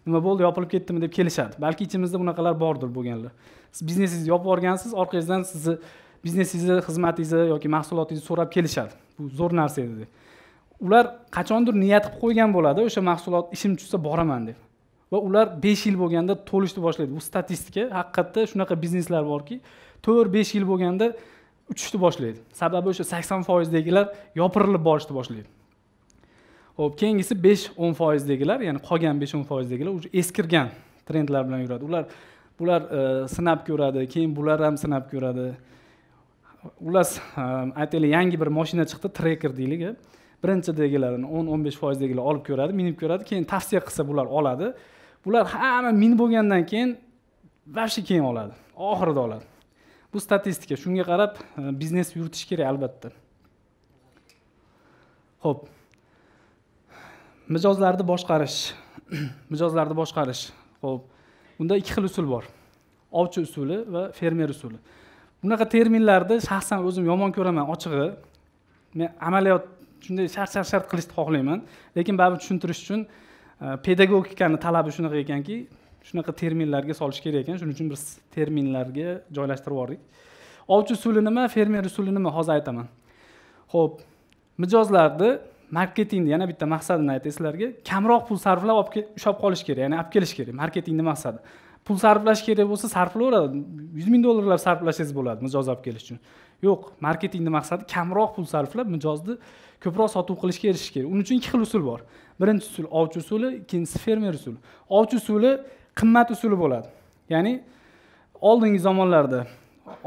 nima bo'ldi yopilib ketdimi deb kelishadi balki ichimizda bunaqalar bordir bo'lganlar siz biznesingizni yopib yuborgansiz orqangizdan sizni biznesingizni xizmatingizni yoki mahsulotingizni so'rab kelishadi bu zo'r narsa edi deb ular qachondir niyat qilib qo'ygan bo'ladi o'sha mahsulot ishim tushsa boraman deb va ular besh yil bo'lganda to'lishni boshlaydi bu statistika haqiqatda shunaqa bizneslar borki to'rt besh yil bo'lganda uchishni boshlaydi sababi o'sha sakson foizdagilar yopirilib borishni boshlaydi ho'p keyingisi besh o'n foizdagilar ya'ni qolgan besh o'n foizdagilar уже eskirgan trendlar bilan yuradi ular bular e, sinab ko'radi keyin bular ham sinab ko'radi ular e, aytaylik yangi bir moshina chiqdi treker deylik birinchidagilarini o'n o'n besh foizdagilar olib ko'radi minib ko'radi keyin tavsiya qilsa bular oladi bular hamma minib bo'lgandan keyin вообще keyin oladi oxirida oladi bu statistika shunga qarab e, biznes yuritish kerak albatta ho'p mijozlarni boshqarish [CLEARS THROAT] mijozlarni boshqarish ho'p bunda ikki xil usul bor ovchi usuli va fermer usuli bunaqa terminlarni shaxsan o'zim yomon ko'raman ochig'i men amaliyot shunday shart shart shart qilishni xohlayman lekin baribir tushuntirish uchun e, pedagogikani talabi shunaqa ekanki shunaqa terminlarga solish kerak ekan shuning uchun biz terminlarga joylashtirib yubordik ovchi usuli nima fermer usuli nima hozir aytaman ho'p mijozlarni marketingni yana bitta maqsadini aytay sizlarga kamroq pul sarflab olib ushlab qolish kerak ya'ni olib kelish kerak marketingni maqsadi pul sarflash kerak bo'lsa sarflayveradi yuz ming dollarlab sarflasangiz bo'ladi mijoz olib kelish uchun yo'q marketingni maqsadi kamroq pul sarflab mijozni ko'proq sotuv qilishga erishish kerak uning uchun ikki xil usul bor birinchi usul ovchi usuli ikkinchisi fermer usuli ovchi usuli qimmat usuli bo'ladi ya'ni oldingi zamonlarda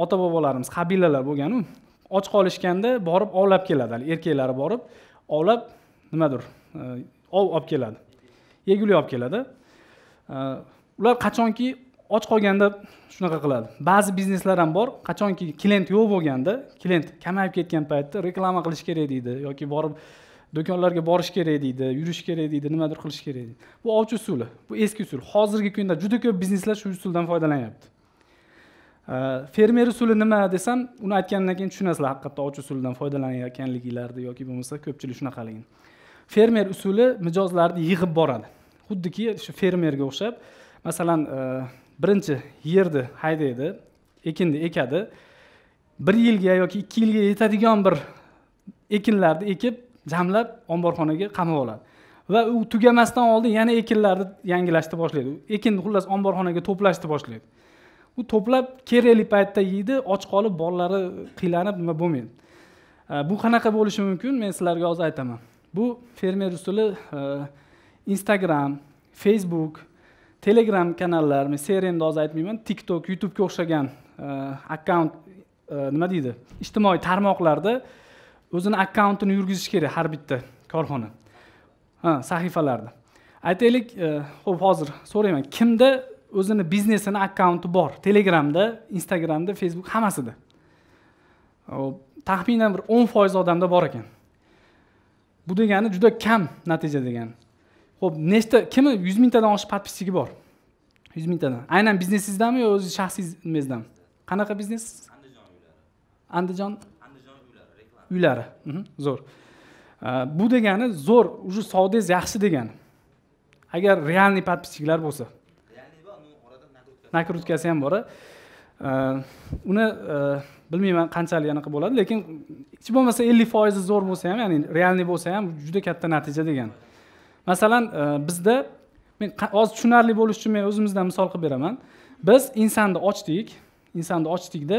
ota bobolarimiz qabilalar bo'lganu och qolishganda borib ovlab keladi erkaklari borib ovlab nimadir e, ov olib keladi yegulik olib keladi e, ular qachonki och qolganda shunaqa qiladi ba'zi bizneslar ham bor qachonki klient yo'q bo'lganda klient kamayib ketgan paytda reklama qilish kerak deydi yoki borib do'konlarga borish kerak deydi yurish kerak deydi nimadir qilish kerak deydi bu ovchi usuli bu eski usul hozirgi kunda juda ko'p bizneslar shu usuldan foydalanyapti fermer usuli nima desam uni aytgandan keyin tushunasizlar haqiqatda ovchi usulidan foydalanayotganliginglarni yoki bo'lmasa ko'pchilik shunaqaligini fermer usuli mijozlarni yig'ib boradi xuddiki shu fermerga o'xshab masalan birinchi yerni haydaydi ekinni ekadi bir yilga yoki ikki yilga yetadigan bir ekinlarni ekib jamlab omborxonaga qamab oladi va u tugamasdan oldin yana ekinlarni yangilashni boshlaydi ekinni xullas omborxonaga to'plashni boshlaydi u to'plab kerakli paytda yeydi och qolib bolalari qiylanib nima bo'lmaydi bu qanaqa bo'lishi mumkin men sizlarga hozir aytaman bu fermer usuli instagram facebook telegram kanallar men seriyani hozir aytmayman tiktok youtubega o'xshagan e, akkaunt e, nima deydi ijtimoiy tarmoqlarda o'zini akkauntini yurgizish kerak har bitta korxona ha sahifalarda aytaylik ho'p e, hozir so'rayman kimda o'zini biznesini akkaunti bor telegramda instagramda facebook hammasida taxminan bir o'n foiz odamda bor ekan bu degani juda kam natija degani ho'p nechta kimni yuz mingtadan oshiq подписчиgi bor yuz mingtadan aynan biznesingizdami yo o'zi shaxsiyingizdan qanaqa biznes andijon andijon uylari uylari mhm, zo'r bu degani zo'r уже savdongiz yaxshi degani agar realniy подписчиklar bo'lsa nakrutkasi ham bor uni e, bilmayman qanchalik anaqa bo'ladi lekin hech bo'lmasa ellik foizi zo'r bo'lsa ham ya'ni realniy bo'lsa ham juda katta natija degani masalan e, bizda men hozir tushunarli bo'lishi uchun men o'zimizdan misol qilib beraman biz insonni ochdik insonni ochdikda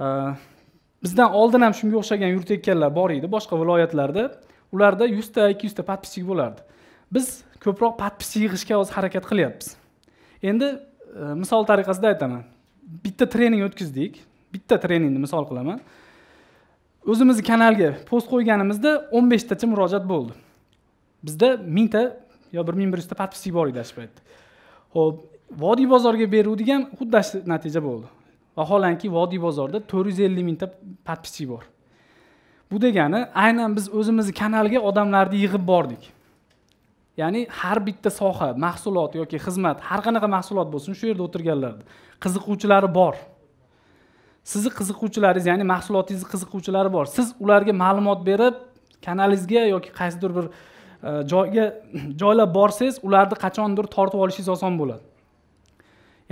e, bizdan oldin ham shunga o'xshagan yuritayotganlar bor edi boshqa viloyatlarda ularda yuzta ikki yuzta подписчик bo'lardi biz ko'proq подписчик yig'ishga hozir harakat qilyapmiz endi e, misol tariqasida aytaman bitta trening o'tkazdik bitta treningni misol qilaman o'zimizni kanalga post qo'yganimizda o'n beshtacha murojaat bo'ldi bizda mingta yo bir ming bir yuzta подписчик bor edi shu paytda ho'p vodiy bozorga beruvdik ham xuddi shu natija bo'ldi vaholanki vodiy bozorda to'rt yuz ellik mingta подписчик bor bu degani aynan biz o'zimizni kanalga odamlarni yig'ib bordik ya'ni har bitta soha mahsulot yoki xizmat har qanaqa mahsulot bo'lsin shu yerda o'tirganlarni qiziquvchilari bor sizni qiziquvchilaringiz ya'ni mahsulotingizni qiziquvchilari bor siz ularga ma'lumot berib kanalingizga yoki qaysidir bir Э, joyga [CLEARS THROAT] joylab borsangiz ularni qachondir tortib olishingiz oson bo'ladi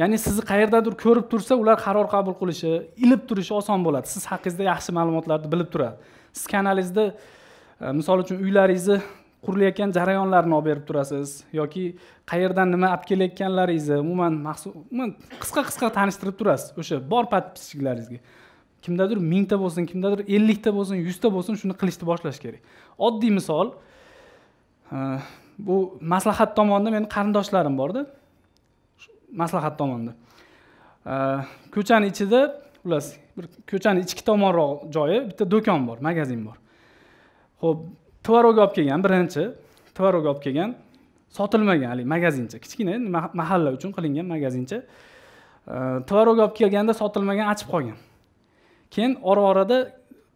ya'ni sizni qayerdadir ko'rib tursa ular qaror qabul qilishi ilib turishi oson bo'ladi siz haqingizda yaxshi ma'lumotlarni bilib turadi siz kanalingizda e, misol uchun uylaringizni qurilayotgan jarayonlarini olib berib turasiz yoki qayerdan nima olib kelayotganlaringizni umuman umuman qisqa qisqa tanishtirib turasiz o'sha bor подписчиklaringizga kimdadir mingta bo'lsin kimdadir ellikta bo'lsin yuzta bo'lsin shuni qilishni boshlash kerak oddiy misol Э, bu maslahat tomonida meni qarindoshlarim borda maslahat tomonida э, ko'chani ichida xullas bir ko'chani ichki tomonroq joyi bitta do'kon bor magazin bor ho'p tvorogga olib kelgan birinchi tvorogga olib kelgan sotilmagan haligi magazincha kichkina endi mahalla uchun qilingan magazincha э, tvorogga olib kelganda sotilmagan achib qolgan keyin ora orada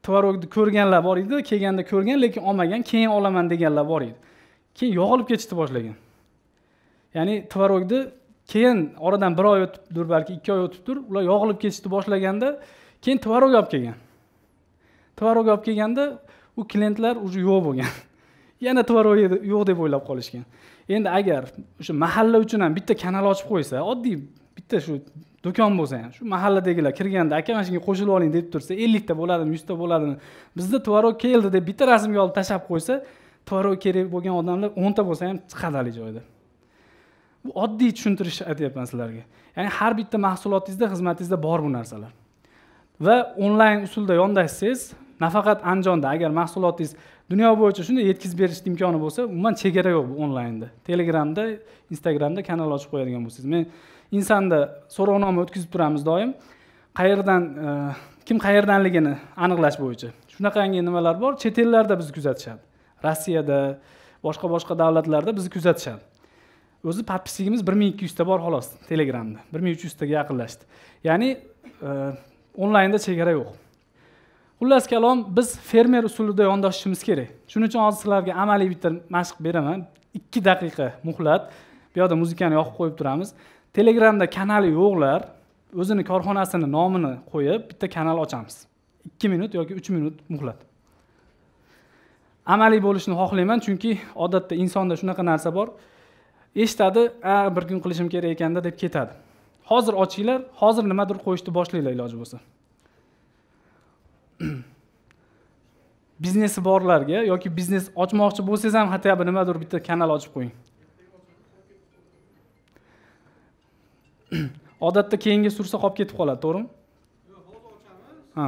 tvorogni ko'rganlar bor edi kelganda ko'rgan lekin olmagan keyin olaman deganlar bor edi keyin yo'g'olib ketishni boshlagan ya'ni tvorogni keyin oradan bir oy o'tibdir balki ikki oy o'tibdir ular yog'ilib ketishni boshlaganda keyin tvorog olib kelgan tvorog olib kelganda u klientlar уже yo'q bo'lgan [LAUGHS] yana tvorog yo'q deb o'ylab qolishgan endi agar o'sha mahalla uchun ham bitta kanal ochib qo'ysa oddiy bitta shu do'kon bo'lsa ham shu mahalladagilar kirganda aka mana shunga qo'shilib oling deb tursa ellikta bo'ladimi yuzta bo'ladimi bizda tvorog keldi deb bitta rasmga olib tashlab qo'ysa tvorog kerak bo'lgan odamlar o'nta bo'lsa ham chiqadi haligi joyda bu oddiy tushuntirish aytyapman sizlarga ya'ni har bitta mahsulotingizda xizmatingizda bor bu narsalar va onlayn usulda yondashsangiz nafaqat andijonda agar mahsulotingiz dunyo bo'yicha shunday yetkazib berish imkoni bo'lsa umuman chegara yo'q bu onlaynda telegramda instagramda kanal ochib qo'yadigan bo'lsangiz men insanda so'rovnoma o'tkazib turamiz doim qayerdan e, kim qayerdanligini aniqlash bo'yicha shunaqangi nimalar bor chet ellarda bizni kuzatishadi rossiyada boshqa boshqa davlatlarda bizni kuzatishadi o'zi подписчигimiz bir ming ikki yuzta bor xolos telegramda bir ming uch yuztaga yaqinlashdi ya'ni e, onlaynda chegara yo'q xullas kalom biz fermer usulida yondashishimiz kerak shuning uchun hozir sizlarga amaliy bitta mashq beraman ikki daqiqa muhlat bu yoqda muzikani yoqib qo'yib turamiz telegramda kanali yo'qlar o'zini korxonasini nomini qo'yib bitta kanal ochamiz ikki minut yoki uch minut muhlat amaliy bo'lishini xohlayman chunki odatda insonda shunaqa narsa bor eshitadi a bir kun qilishim kerak ekanda deb ketadi hozir ochinglar hozir nimadir qo'yishni boshlanglar iloji bo'lsa [CLEARS THROAT] biznesi borlarga yoki biznes ochmoqchi bo'lsangiz ham хотя бы nimadir bitta kanal ochib qo'ying [CLEARS THROAT] odatda keyinga sursa qolib ketib qoladi to'g'rimi ha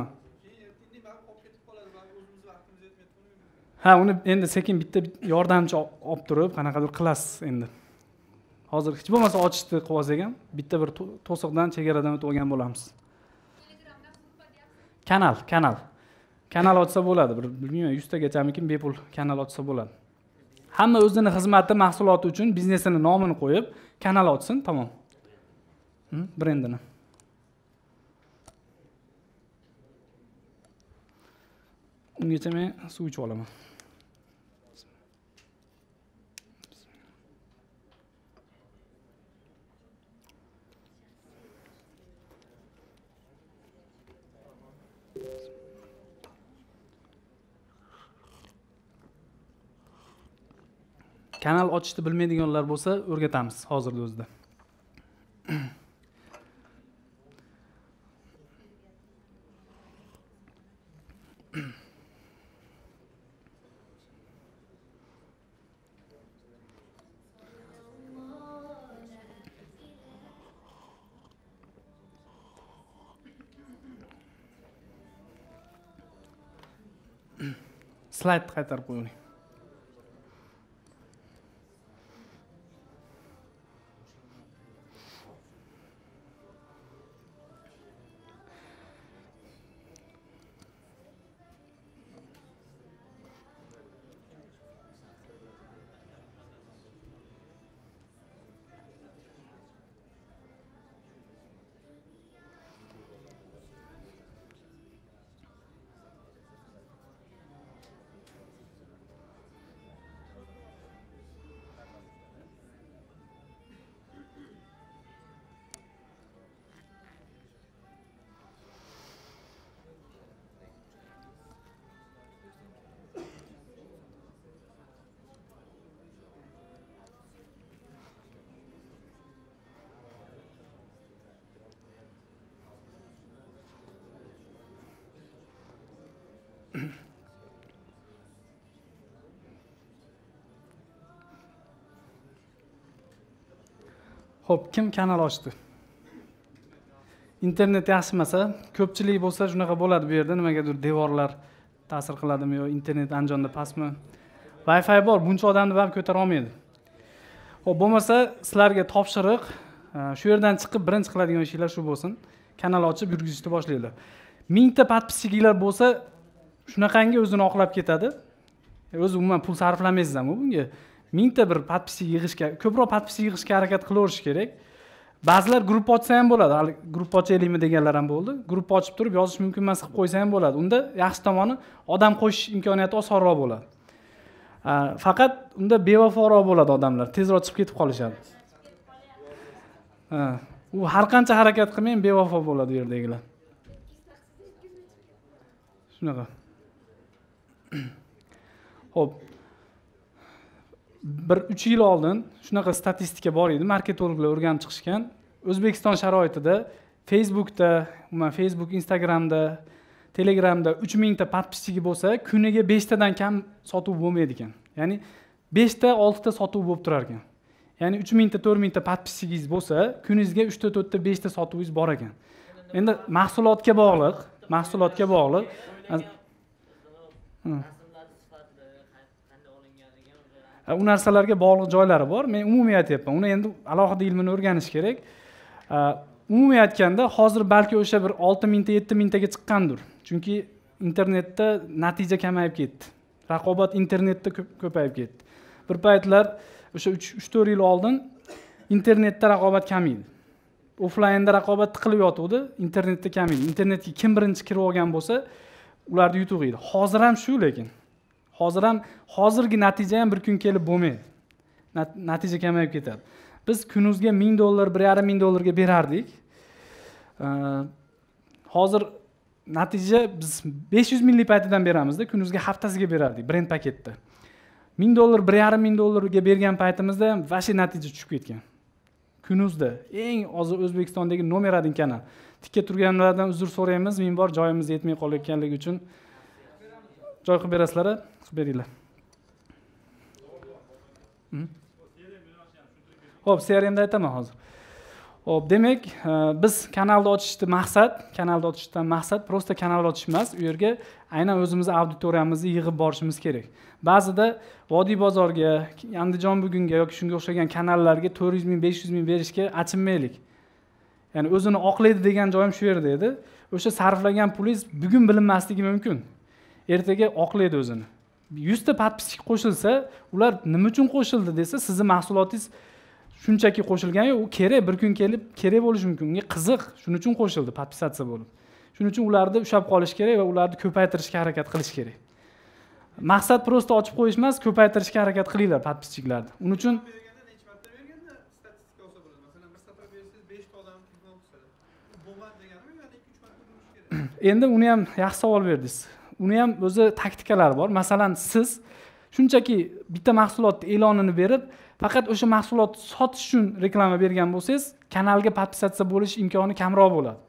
ha uni endi sekin bitta yordamchi olib turib qanaqadir qilasiz endi hozir hech bo'lmasa ochishni qilib olsak ham bitta bir to'siqdan chegaradan o'tib olgan bo'lamiz kanal kanal kanal ochsa bo'ladi bir bilmayman yuztagachamikin bepul kanal ochsa bo'ladi hamma o'zini xizmati mahsuloti uchun biznesini nomini qo'yib kanal ochsin tamom brendini ungacha men suv ichib olaman kanal ochishni bilmaydiganlar bo'lsa o'rgatamiz hozirni o'zida slaydni qaytarib qo'ying ho'p kim kanal ochdi internet yaxshi emas a ko'pchilik bo'lsa shunaqa bo'ladi bu yerda nimagadir devorlar ta'sir qiladimi yo internet andijonda pastmi wi fi bor buncha odamni baribir ko'tara olmaydi ho'p bo'lmasa sizlarga topshiriq e, shu yerdan chiqib birinchi qiladigan ishinglar shu bo'lsin kanal ochib yurgizishni boshlanglar mingta подписчигinglar bo'lsa shunaqangi o'zini oqlab ketadi o'zi umuman pul sarflamaysiz ham bunga mingta bir подписи yig'ishga ko'proq подписи yig'ishga harakat qilaverish kerak ba'zilar gruppa ochsa ham bo'ladi hali gruppa ochaylikmi deganlar ham bo'ldi gruppa ochib turib yozish mumkin emas qilib qo'ysa ham bo'ladi unda yaxshi tomoni odam qo'shish imkoniyati osonroq bo'ladi faqat unda bevaforoq bo'ladi odamlar tezroq chiqib ketib qolishadi u har qancha harakat qilmang bevafo bo'ladi u yerdagilar shunaqa ho'p [CLEARS THROAT] bir uch yil oldin shunaqa statistika bor edi marketologlar o'rganib chiqishgan o'zbekiston sharoitida facebookda umuman facebook instagramda telegramda uch mingta подписчиgi bo'lsa kuniga beshtadan kam sotuv bo'lmaydi ekan ya'ni beshta oltita sotuv bo'lib turar ekan ya'ni uch mingta to'rt mingta подписчигingiz bo'lsa kuningizga uchta to'rtta beshta sotuvingiz bor ekan endi mahsulotga bog'liq mahsulotga bog'liq u narsalarga bog'liq joylari bor men umumiy aytyapman uni endi alohida ilmini o'rganish kerak umumiy aytganda hozir balki o'sha bir olti mingta yetti mingtaga chiqqandir chunki internetda natija kamayib ketdi raqobat internetda ko'payib ketdi bir paytlar o'sha uch to'rt yil oldin internetda raqobat kam edi offlaynda raqobat tiqilib yotuvdi internetda kam edi internetga kim birinchi kirib olgan bo'lsa ularni yutug'i edi hozir ham shu lekin hozir ham hozirgi natija ham bir kun kelib bo'lmaydi natija kamayib ketadi biz kunimizga ming dollar bir yarim ming dollarga berardik hozir natija biz besh yuz minglik paytidan beramizda kunimizga haftasiga berardik brend paketda ming dollar bir yarim ming dollarga bergan paytimizda ham vashe natija tushib ketgan kunuzda eng hozir o'zbekistondagi nomer один kanal tikka turganlardan uzr so'raymiz men bor joyimiz yetmay qolayotganligi uchun joy qilib berasizlar qilib beringlar ho'p crmni aytaman hozir ho'p demak e, biz kanalni ochishni maqsad kanalni ochishdan maqsad просто kanalni ochish emas u yerga aynan o'zimizni auditoriyamizni yig'ib borishimiz kerak ba'zida vodiy bozorga andijon bugunga yoki shunga o'xshagan kanallarga to'rt yuz ming besh yuz ming berishga achinmaylik ya'ni o'zini oqlaydi degan joyim shu yerda edi o'sha sarflagan pulingiz bugun bilinmasligi mumkin ertaga oqlaydi o'zini yuzta подписчик qo'shilsa ular nima uchun qo'shildi desa sizni mahsulotingiz shunchaki qo'shilgan yo'q u kerak bir kun kelib kerak bo'lishi mumkin unga qiziq shuning uchun qo'shildi подписаться bo'lib shuning uchun ularni ushlab qolish kerak va ularni ko'paytirishga harakat qilish kerak maqsad просто ochib qo'yish emas ko'paytirishga harakat qilinglar подписчикlarni uning uchun [COUGHS] endi uni ham yaxshi savol berdingiz uni ham o'zi taktikalari bor masalan siz shunchaki bitta mahsulotni e'lonini berib faqat o'sha mahsulotni sotish uchun reklama bergan bo'lsangiz kanalga подписаться bo'lish imkoni kamroq bo'ladi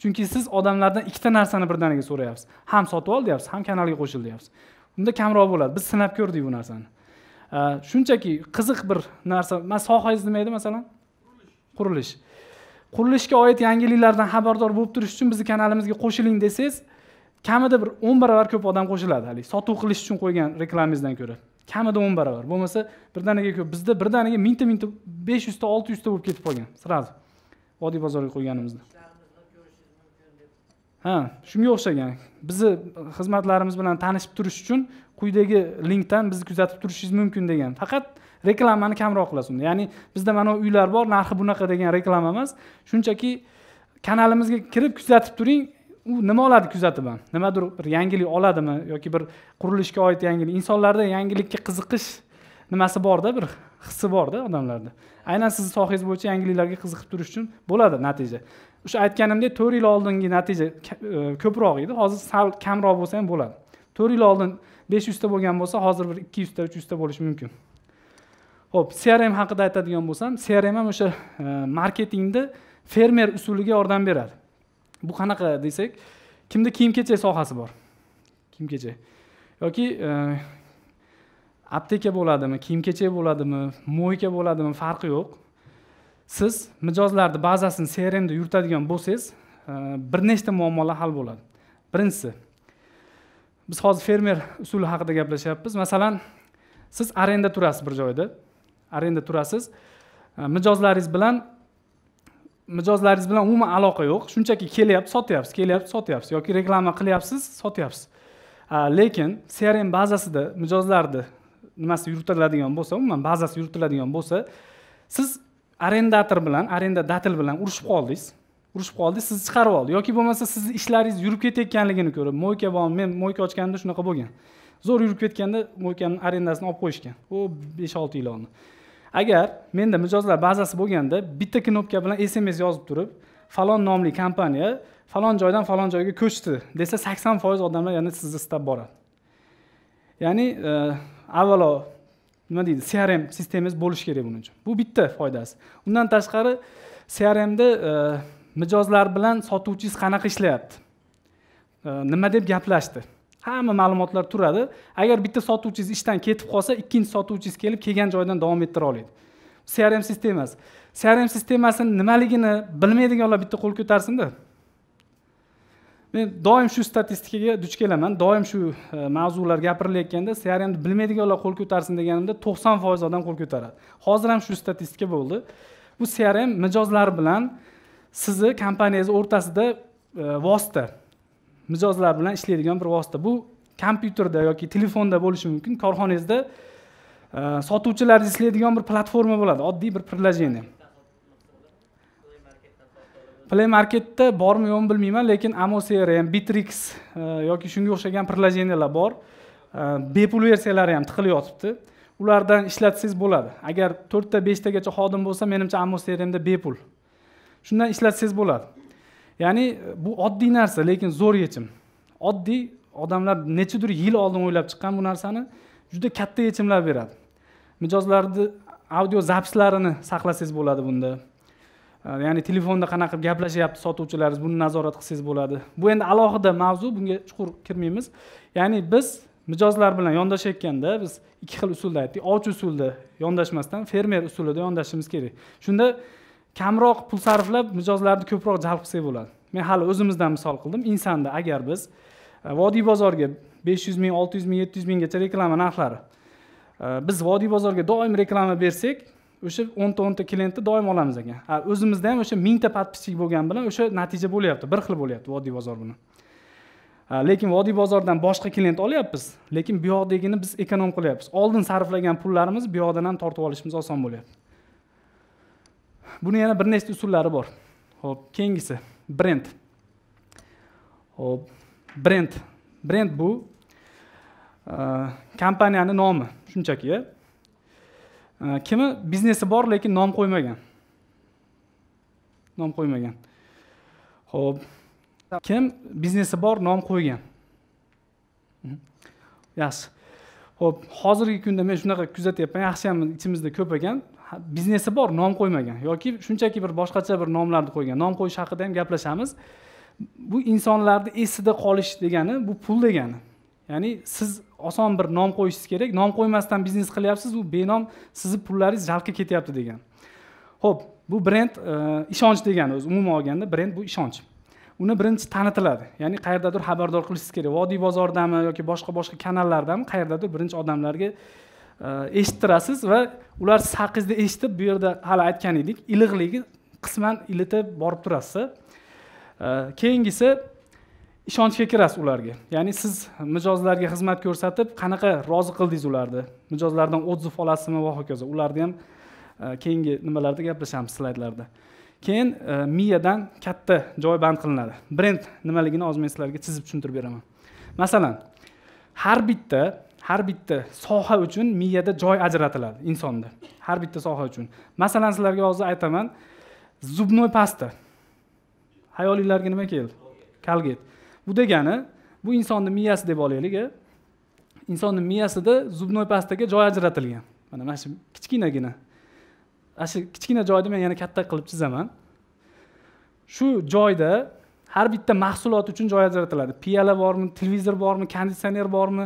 chunki siz odamlardan ikkita narsani birdaniga so'rayapsiz ham sotib ol deyapsiz ham kanalga qo'shil deyapsiz unda kamroq bo'ladi biz sinab ko'rdik bu narsani shunchaki qiziq bir narsa sohangiz nima edi masalan qurilish qurilishga oid yangiliklardan xabardor bo'lib turish uchun bizni kanalimizga qo'shiling desangiz kamida bir o'n baravar ko'p odam qo'shiladi haligi sotuv qilish uchun qo'ygan reklamangizdan ko'ra kamida o'n baravar bo'lmasa birdaniga ko'p bizda birdaniga mingta mingta besh yuzta olti yuzta bo'lib ketib qolgan сразу vodiy bozorga qo'yganimizda ha shunga o'xshagan bizni xizmatlarimiz bilan tanishib turish uchun quyidagi linkdan bizni kuzatib turishingiz mumkin degan faqat reklamani kamroq qilasiz unda ya'ni bizda mana bu uylar bor narxi bunaqa degan reklama emas shunchaki kanalimizga kirib kuzatib turing u nima oladi kuzataman nimadir bir yangilik oladimi yoki bir qurilishga oid yangilik insonlarda yangilikka qiziqish nimasi borda bir hissi borda odamlarda aynan sizni sohangiz bo'yicha yangiliklarga qiziqib turish uchun bo'ladi natija o'sha aytganimdek to'rt yil oldingi natija e, ko'proq edi hozir sal kamroq bo'lsa ham bo'ladi to'rt yil oldin besh yuzta bo'lgan bo'lsa hozir bir ikki yuzta uch yuzta bo'lishi mumkin ho'p crm haqida aytadigan bo'lsam crm ham o'sha e, marketingni fermer usuliga yordam beradi bu qanaqa desak kimda kiyim kechak sohasi bor kiyim kechak yoki e, apteka bo'ladimi kiyim kechak bo'ladimi moyka bo'ladimi farqi yo'q siz mijozlarni bazasini crmda yuritadigan bo'lsangiz e, bir nechta muammolar hal bo'ladi birinchisi biz hozir fermer usuli haqida gaplashyapmiz masalan siz arenda turasiz bir joyda arenda turasiz e, mijozlaringiz bilan mijozlaringiz bilan umuman aloqa yo'q shunchaki kelyapti sotyapsiz kelyapti sotyapsiz yoki reklama qilyapsiz sotyapsiz lekin crm bazasida mijozlarni nimasi yuritiladigan bo'lsa umuman bazasi yuritiladigan bo'lsa siz arendator bilan arrendatel bilan urushib qoldingiz urushib qoldi sizni chiqarib oldi yoki bo'lmasa sizni ishlaringiz yurib ketayotganligini ko'rib moyka bor men moyka ochganimda shunaqa bo'lgan zo'r yurib ketganda moykani arendasini olib qo'yishgan u besh olti yil oldin agar menda mijozlar bazasi bo'lganda bitta knopka bilan sms yozib turib falon nomli kompaniya falon joydan falon joyga ko'chdi desa sakson foiz odamlar yana sizni istab boradi ya'ni e, avvalo nima deydi crm sistemangiz bo'lishi kerak buning uchun bu bitta foydasi undan tashqari crmda e, mijozlar bilan sotuvchingiz qanaqa ishlayapti e, nima deb gaplashdi hamma ma'lumotlar turadi agar bitta sotuvchingiz ishdan ketib qolsa ikkinchi sotuvchingiz kelib kelgan joydan davom ettira oladi crm sistemasi crm sistemasini nimaligini bilmaydiganlar bitta qo'l ko'tarsinda men doim shu statistikaga duch kelaman doim shu e, mavzular gapirilayotganda crmni bilmaydiganlar qo'l ko'tarsin deganimda to'qson foiz odam qo'l ko'taradi hozir ham shu statistika bo'ldi bu crm mijozlar bilan sizni kompaniyangiz o'rtasida e, vosita mijozlar bilan ishlaydigan bir vosita bu kompyuterda yoki telefonda bo'lishi mumkin korxonangizda e, sotuvchilarni ishlaydigan bir platforma bo'ladi oddiy bir приложение play marketda bormi yo'qmi bilmayman lekin amo crm bitrix e, yoki shunga o'xshagan приложениялар bor e, bepul versiyalari ham tiqilib yotibdi ulardan ishlatsangiz bo'ladi agar to'rtta beshtagacha xodim bo'lsa menimcha amo crmda bepul shundan ishlatsangiz bo'ladi ya'ni bu oddiy narsa lekin zo'r yechim oddiy odamlar nechadir yil oldin o'ylab chiqqan bu narsani juda katta yechimlar beradi mijozlarni audio zapislarini saqlasangiz bo'ladi bunda ya'ni telefonda qanaqa qilib gaplashyapti sotuvchilaringiz buni nazorat qilsangiz bo'ladi bu endi alohida mavzu bunga chuqur kirmaymiz ya'ni biz mijozlar bilan yondashayotganda biz ikki xil usulda aytdik ovchi usulda yondashmasdan fermer usulida yondashishimiz kerak shunda kamroq pul sarflab mijozlarni ko'proq jalb qilsak bo'ladi men hali o'zimizdan misol qildim insanda agar biz e, vodiy bozorga besh yuz ming olti yuz ming yetti yuz minggacha reklama narxlari e, biz vodiy bozorga doim reklama bersak o'sha o'nta o'nta klientni doim olamiz ekan o'zimizda ham o'sha mingta подписчик bo'lgani bilan o'sha natija bo'lyapti bir xil bo'lyapti vodiy bozor bilan lekin vodiy bozordan boshqa klient olyapmiz lekin bu yoqdagini biz ekonom qilyapmiz oldin sarflagan pullarimiz bu yoqdan ham tortib olishimiz oson bo'lyapti buni yana bir nechta usullari bor ho'p keyingisi brend ho'p brend brend bu e, kompaniyani nomi shunchaki e. E, kimi biznesi bor lekin nom qo'ymagan nom qo'ymagan ho'p kim biznesi bor nom qo'ygan yaxshi ho'p hozirgi kunda men shunaqa kuzatyapman yaxshiyam ichimizda ko'p ekan biznesi bor nom qo'ymagan yoki shunchaki bir boshqacha bir nomlarni qo'ygan nom qo'yish haqida ham gaplashamiz bu insonlarni esida qolish degani bu pul degani ya'ni siz oson bir nom qo'yishingiz kerak nom qo'ymasdan biznes qilyapsiz u benom sizni pullaringiz jalga ketyapti degan ho'p bu brend e, ishonch degani o'zi umuman olganda brend bu ishonch uni birinchi tanitiladi ya'ni qayerdadir xabardor qilishingiz kerak vodiy bozoridami yoki boshqa boshqa kanallardami qayerdadir birinchi odamlarga Э, eshittirasiz va ular saqizni eshitib bu yerda hali aytgan edik iliqligi qisman ilitib borib turasiz э, keyingisi ishonchga kirasiz ularga ya'ni siz mijozlarga xizmat ko'rsatib qanaqa rozi qildingiz ularni mijozlardan odziv olasizmi va hokazo ularni ham э, keyingi nimalarda gaplashamiz slaydlarda keyin miyadan katta joy band qilinadi brend nimaligini men sizlarga chizib tushuntirib beraman masalan har bitta har bitta soha uchun miyada joy ajratiladi insonda har bitta soha uchun masalan sizlarga hozir aytaman zubnoy pasta hayolinglarga nima keldi kalget bu degani bu insonni miyasi deb olaylik insonni miyasida zubnoy pastaga joy ajratilgan mana mana shu kichkinagina ana shu kichkina joyni men yana katta qilib chizaman shu joyda har bitta mahsulot uchun joy ajratiladi piyala bormi televizor bormi konditsioner bormi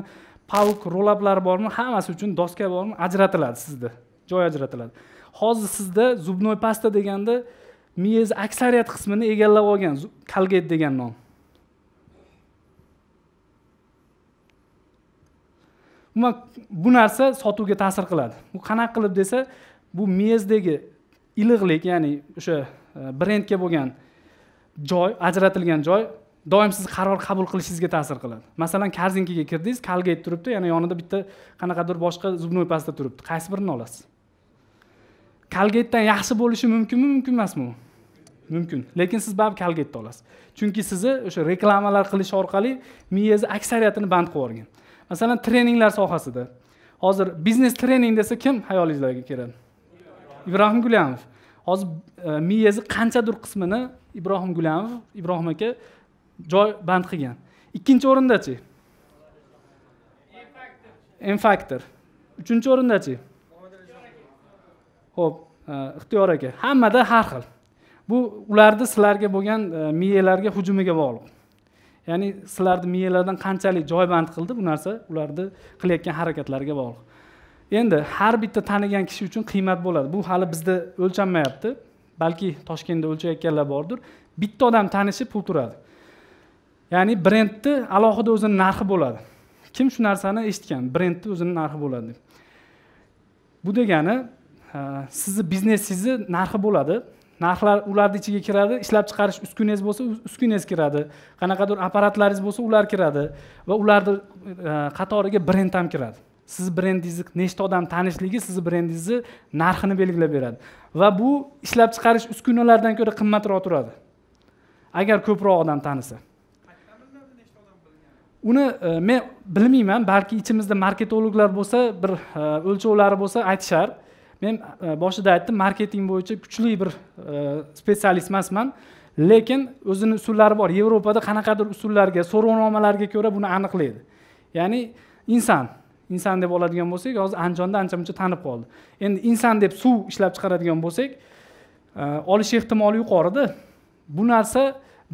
pavk rollaplar bormi hammasi uchun doska bormi ajratiladi sizda joy ajratiladi hozir sizda зубной pasta deganda miyangizni aksariyat qismini egallab olgan kalget degan nom umuman bu narsa sotuvga ta'sir qiladi bu qanaqa qilib desa bu miyangizdagi iliqlik ya'ni o'sha e, brendga bo'lgan joy ajratilgan joy doim sizni qaror qabul qilishingizga ta'sir qiladi masalan korzinkaga kirdingiz kalgate turibdi yana yonida bitta qanaqadir boshqa zubnoy pasta turibdi qaysi birini olasiz kalgatedan yaxshi bo'lishi mumkinmi mumkin emasmi mumkin lekin siz baribir kolgateni olasiz chunki sizni o'sha reklamalar qilish orqali miyangizni aksariyatini band qilib yuborgan masalan treninglar sohasida hozir biznes trening desa kim hayolingizlarga keladi ibrohim gulyamov hozir e, miyangizni qanchadir qismini ibrohim gulyamov ibrohim aka joy band qilgan ikkinchi o'rindachi m faktor uchinchi o'rindachi ho'p e, ixtiyor aka hammada har xil bu ularni sizlarga bo'lgan e, miyalarga hujumiga bog'liq ya'ni sizlarni miyalardan qanchalik joy band qildi bu narsa ularni qilayotgan harakatlariga bog'liq endi har bitta tanigan kishi uchun qiymat bo'ladi bu hali bizda o'lchanmayapti balki toshkentda o'lchayotganlar bordir bitta odam tanishi pul turadi ya'ni brendni alohida o'zini narxi bo'ladi kim shu narsani eshitgan brendni o'zini narxi bo'ladi deb bu degani sizni biznesingizni narxi bo'ladi narxlar ularni ichiga kiradi ishlab chiqarish uskunangiz bo'lsa uskunangiz kiradi qanaqadir apparatlaringiz bo'lsa ular kiradi va ularni qatoriga brend ham kiradi sizni brendingizni nechta odam tanishligi sizni brendingizni narxini belgilab beradi va bu ishlab chiqarish uskunalaridan ko'ra qimmatroq turadi agar ko'proq odam tanisa uni e, men bilmayman balki ichimizda marketologlar bo'lsa bir e, o'lchovlari bo'lsa aytishar men e, boshida aytdim marketing bo'yicha kuchli bir spetsialist emasman lekin o'zini usullari bor yevropada qanaqadir usullarga so'rovnomalarga ko'ra buni aniqlaydi ya'ni inson inson deb oladigan bo'lsak hozir andijonda ancha muncha tanib qoldi endi inson deb suv ishlab chiqaradigan bo'lsak olish ehtimoli yuqorida bu narsa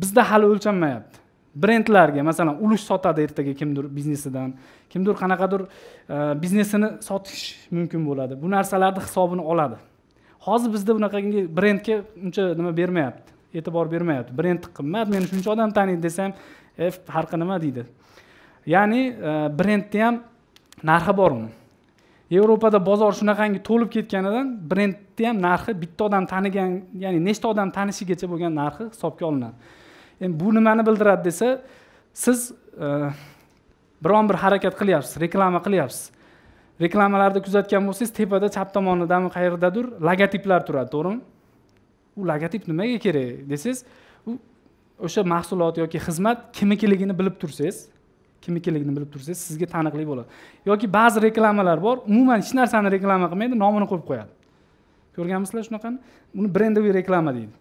bizda hali o'lchanmayapti brendlarga masalan ulush sotadi ertaga kimdir biznesidan kimdir qanaqadir e, biznesini sotish mumkin bo'ladi bu narsalarni hisobini oladi hozir bizda bunaqangi brendga uncha nima bermayapti e'tibor bermayapti brend qimmat meni shuncha odam taniydi desam e, farqi nima deydi ya'ni e, brendni ham narxi bor uni yevropada bozor shunaqangi to'lib ketganidan brendni ham narxi bitta odam tanigan ya'ni nechta odam tanishigacha bo'lgan narxi hisobga olinadi endi bu nimani bildiradi desa siz e, biron bir harakat qilyapsiz reklama qilyapsiz reklamalarni kuzatgan bo'lsangiz tepada chap tomonidami qayerdadir logotiplar turadi to'g'rimi u logotip nimaga kerak desangiz u o'sha mahsulot yoki xizmat kimnikiligini bilib tursangiz kimnikiligini bilib tursangiz sizga taniqli bo'ladi yoki ba'zi reklamalar bor umuman hech narsani reklama qilmaydi nomini qo'yib qo'yadi ko'rganmisizlar shunaqani buni brendoviy reklama deydi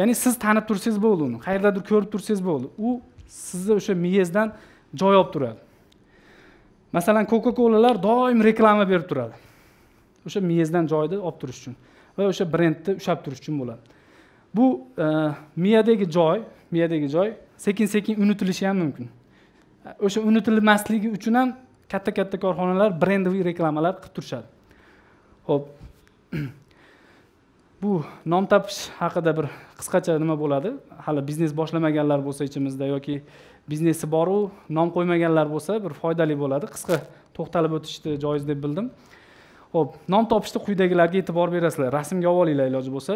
ya'ni siz tanib tursangiz bo'ldi uni qayerdadir ko'rib tursangiz bo'ldi u sizni o'sha miyangizdan joy olib turadi masalan coca colalar doim reklama berib turadi o'sha miyangizdan joyni olib turish uchun va o'sha brendni ushlab turish uchun bo'ladi bu e, miyadagi joy miyadagi joy sekin sekin unutilishi ham mumkin o'sha unutilmasligi uchun ham katta katta korxonalar brendoviy reklamalar qilib turishadi ho'p [CLEARS THROAT] bu nom topish haqida bir qisqacha nima bo'ladi hali biznes boshlamaganlar bo'lsa ichimizda yoki biznesi boru nom qo'ymaganlar bo'lsa bir foydali bo'ladi qisqa to'xtalib o'tishni joiz deb bildim ho'p nom topishda quyidagilarga e'tibor berasizlar rasmga olib olinglar iloji bo'lsa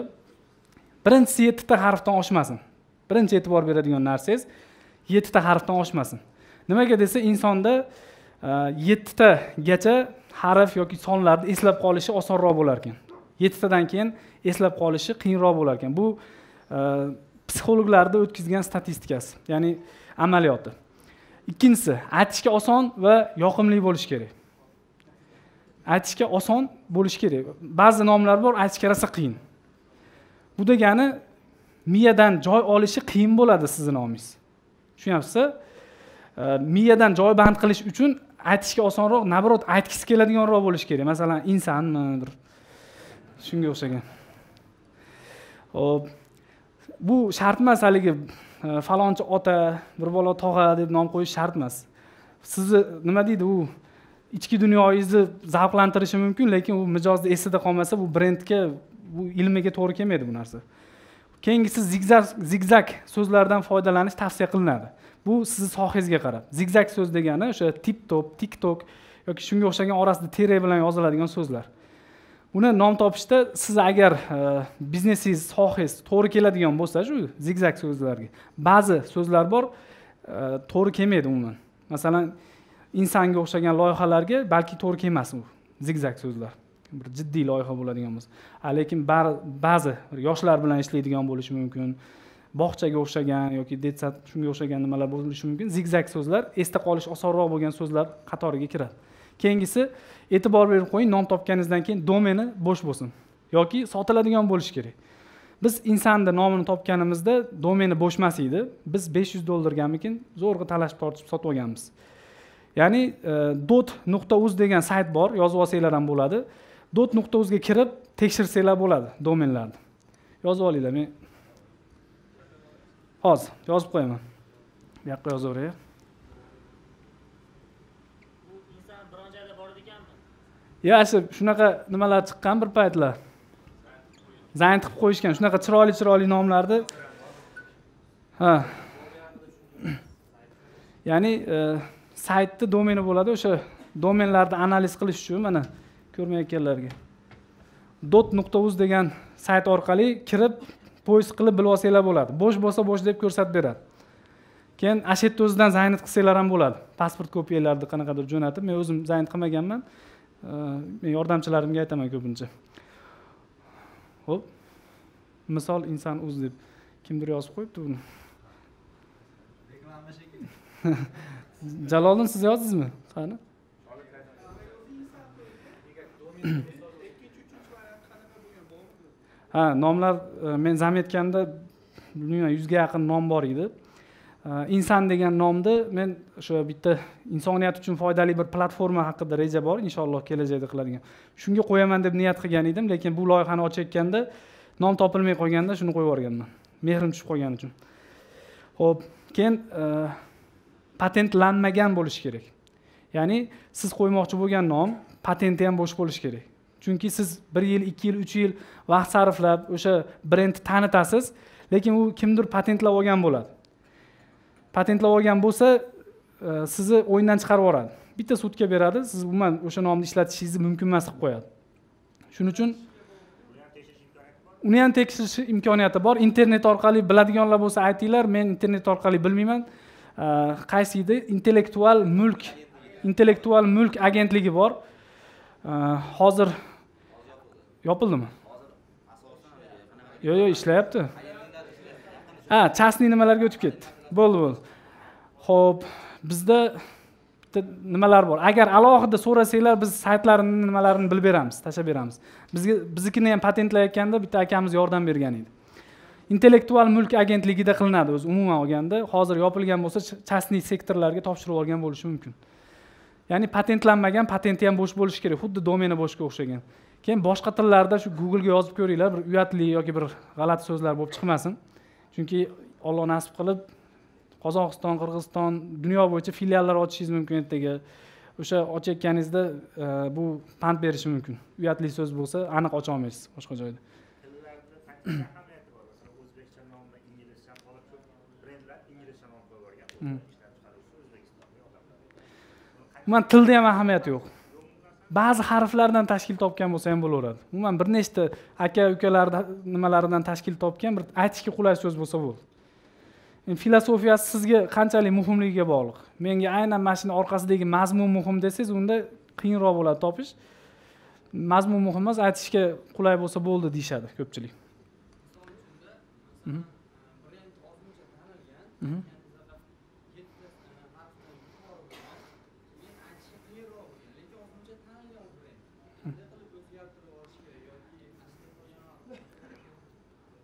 birinchisi yettita harfdan oshmasin birinchi e'tibor beradigan narsangiz yettita harfdan oshmasin nimaga desa insonda e, yettitagacha harf yoki sonlarni eslab qolishi osonroq bo'lar ekan yettitadan keyin eslab qolishi qiyinroq bo'lar ekan bu e, psixologlarni o'tkazgan statistikasi ya'ni amaliyoti ikkinchisi aytishga oson va yoqimli bo'lishi kerak aytishga oson bo'lishi kerak ba'zi nomlar bor aytishga rosa qiyin bu degani miyadan joy olishi qiyin bo'ladi sizni nomingiz e, miyadan joy band qilish uchun aytishga osonroq наоборот aytgisi keladiganroq bo'lishi kerak masalan insanmi bir shunga o'xshagan hop bu shart emas haligi falonchi ota bir bola tog'a deb nom qo'yish shart emas sizni nima deydi u ichki dunyoyingizni zavqlantirishi mumkin lekin u mijozni esida qolmasa bu brendga bu ilmiga to'g'ri kelmaydi bu narsa keyingisi zigzag zigzag so'zlardan foydalanish tavsiya qilinadi bu sizni sohangizga qarab zigzag so'z degani o'sha tip top tik tok yoki shunga o'xshagan orasida tere bilan yoziladigan so'zlar uni nom topishda siz agar e, biznesingiz sohangiz to'g'ri keladigan bo'lsa shu zigzag so'zlarga ba'zi so'zlar bor e, to'g'ri kelmaydi umuman masalan insonga o'xshagan loyihalarga balki to'g'ri kelmas u zigzag so'zlar bir jiddiy loyiha bo'ladigan bo'lsa lekin ba'zi yoshlar bilan ishlaydigan bo'lishi mumkin bog'chaga o'xshagan yoki detsat shunga o'xshagan nimalar bo'lishi mumkin zigzag so'zlar esda qolish osonroq bo'lgan so'zlar qatoriga kiradi keyingisi e'tibor berib qo'ying nom topganingizdan keyin domeni bo'sh bo'lsin yoki sotiladigan bo'lishi kerak biz insanni nomini topganimizda domeni bo'sh emas edi biz besh yuz dollargamikin zo'rg'a talashib tortishib sotib olganmiz ya'ni e, dot nuqta uz degan sayt bor yozib olsanglar ham bo'ladi dot nuqta uzga kirib tekshirsanglar bo'ladi domenlarni yozib olinglar men hozir yozib qo'yaman bu yoqqa yozaveraylik biron joyda shunaqa nimalar chiqqan bir paytlar zayn qilib qo'yishgan shunaqa chiroyli chiroyli nomlarni ha ya'ni e, saytni domeni bo'ladi o'sha domenlarni analiz qilish uchun mana ko'rmayotganlarga dot nuqta uz degan sayt orqali kirib poyis qilib bilib olsanglar bo'ladi bo'sh bo'lsa bo'sh deb ko'rsatib beradi keyin ashetta o'zidan zaynit qilsanglar ham bo'ladi pasport kopiyalarni qanaqadir jo'natib men o'zim zaynit qilmaganman men yordamchilarimga aytaman ko'pincha ho'p misol inson o'zi deb kimdir yozib qo'yibdi buni reklama shekilli [LAUGHS] jaloliddin siz yozdingizmi qani ha nomlar e, men etganda bilmayman yuzga yaqin nom bor edi inson degan nomni men o'sha bitta insoniyat uchun foydali bir platforma haqida reja bor inshaalloh kelajakda qiladigan shunga qo'yaman deb niyat qilgan edim lekin bu loyihani ochayotganda nom topilmay qolganda shuni qo'yib yuborganman mehrim tushib qolgani uchun ho'p keyin e, patentlanmagan bo'lishi kerak ya'ni siz qo'ymoqchi bo'lgan nom patenti ham bo'sh bo'lishi kerak chunki siz bir yil ikki yil uch yil vaqt sarflab o'sha brendni tanitasiz lekin u kimdir patentlab olgan bo'ladi patentlab olgan bo'lsa e, sizni o'yindan chiqarib yuboradi bitta sudga beradi siz umuman o'sha nomni ishlatishingizni mumkin emas qilib qo'yadi shuning uchun uni ham tekshirish imkoniyati bor internet orqali biladiganlar bo'lsa aytinglar men internet orqali bilmayman e, qaysi edi intellektual mulk intellektual mulk agentligi bor e, hozir yopildimi yo'q yo'q ishlayapti ha частный nimalarga o'tib ketdi bo'ldi bo'ldi ho'p bizda bitta nimalar bor agar alohida so'rasanglar biz saytlarini nimalarini bilib beramiz tashlab beramiz bizga biznikini ham patentlayotganda bitta akamiz yordam bergan edi intellektual mulk agentligida qilinadi o'zi umuman olganda hozir yopilgan bo'lsa частный sektorlarga topshirib olgan bo'lishi mumkin ya'ni patentlanmagan patenti ham bo'sh bo'lishi kerak xuddi domeni bo'shga o'xshagan keyin boshqa tillarda shu googlega yozib ko'ringlar bir uyatli yoki bir g'alati so'zlar bo'lib chiqmasin chunki olloh nasib qilib qozog'iston qirg'iziston dunyo bo'yicha filiallar ochishingiz mumkin ertaga o'sha ochayotganingizda e, bu pand berishi mumkin uyatli so'z bo'lsa aniq ocha olmaysiz boshqa joyda [COUGHS] umuman tilda ham ahamiyati yo'q ba'zi harflardan tashkil topgan bo'lsa ham bo'laveradi umuman bir nechta aka ukalarni nimalaridan tashkil topgan bir aytishga qulay so'z bo'lsa bo'ldi filosofiyasi sizga qanchalik muhimligiga bog'liq menga aynan mana shuni orqasidagi mazmun muhim desangiz unda qiyinroq bo'ladi topish mazmun muhim emas aytishga qulay bo'lsa bo'ldi deyishadi ko'pchilik mhm. Mhm.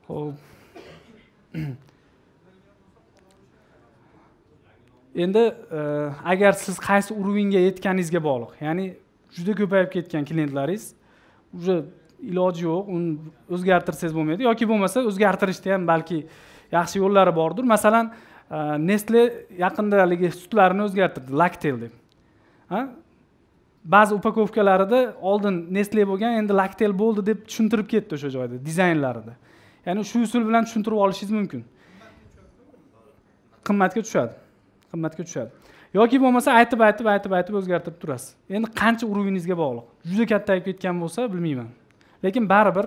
ho'p [CLEARS THROAT] endi e, agar siz qaysi уровеньga yetganingizga bog'liq ya'ni juda ko'payib ketgan klientlaringiz уже iloji yo'q uni o'zgartirsangiz bo'lmaydi yoki bo'lmasa o'zgartirishni ham balki yaxshi yo'llari bordir masalan e, nestle yaqinda haligi sutlarini o'zgartirdi laktel deb ba'zi upakovkalarida oldin nestle bo'lgan endi laktel bo'ldi deb tushuntirib ketdi o'sha joyda dizaynlarida ya'ni shu usul bilan tushuntirib olishingiz mumkin qimmatga tushadi qimmatga tushadi yoki bo'lmasa aytib aytib aytib aytib o'zgartirib turasiz endi qancha urug'ingizga bog'liq juda kattayib ketgan bo'lsa bilmayman lekin baribir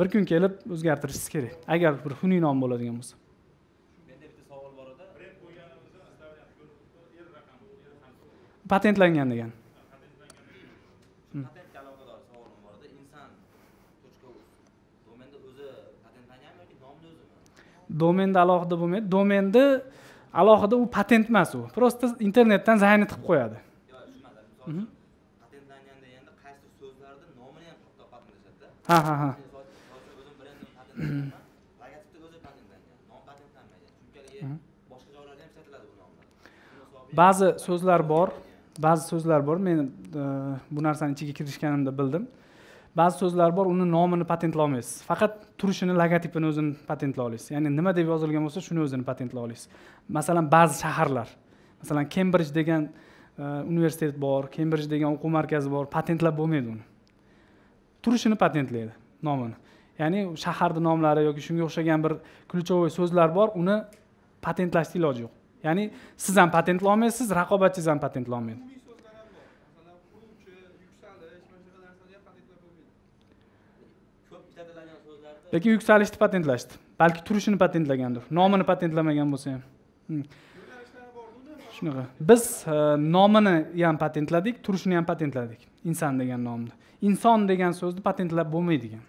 bir kun kelib o'zgartirishingiz kerak agar bir nom bo'ladigan bo'lsa menda bitta savol bor edi er er patentlangan degan domenni alohida bo'lmaydi domenni alohida u patent emas u просто internetdan zayni qilib qo'yadi mhm. ha ha ha [CLEARS THROAT] ba'zi so'zlar bor ba'zi so'zlar bor men e, bu narsani ichiga kirishganimda bildim ba'zi so'zlar bor uni nomini olmaysiz faqat turishini logotipini o'zini patentlay olasiz ya'ni nima deb yozilgan bo'lsa shuni o'zini patentlay olasiz masalan ba'zi shaharlar masalan kembridj degan uh, universitet bor kembridj degan o'quv markazi bor patentlab bo'lmaydi uni turishini patentlaydi nomini ya'ni shaharni nomlari yoki shunga o'xshagan bir ключевой so'zlar bor uni patentlashni iloji yo'q ya'ni siz ham patentlay olmaysiz raqobatchingiz ham patentlay olmaydi lekin yuksalishni patentlashdi balki turishini patentlagandir nomini patentlamagan bo'lsa ham hmm. shunaqa biz e, nomini ham patentladik turishini ham patentladik inson degan nomni inson degan so'zni patentlab bo'lmaydigan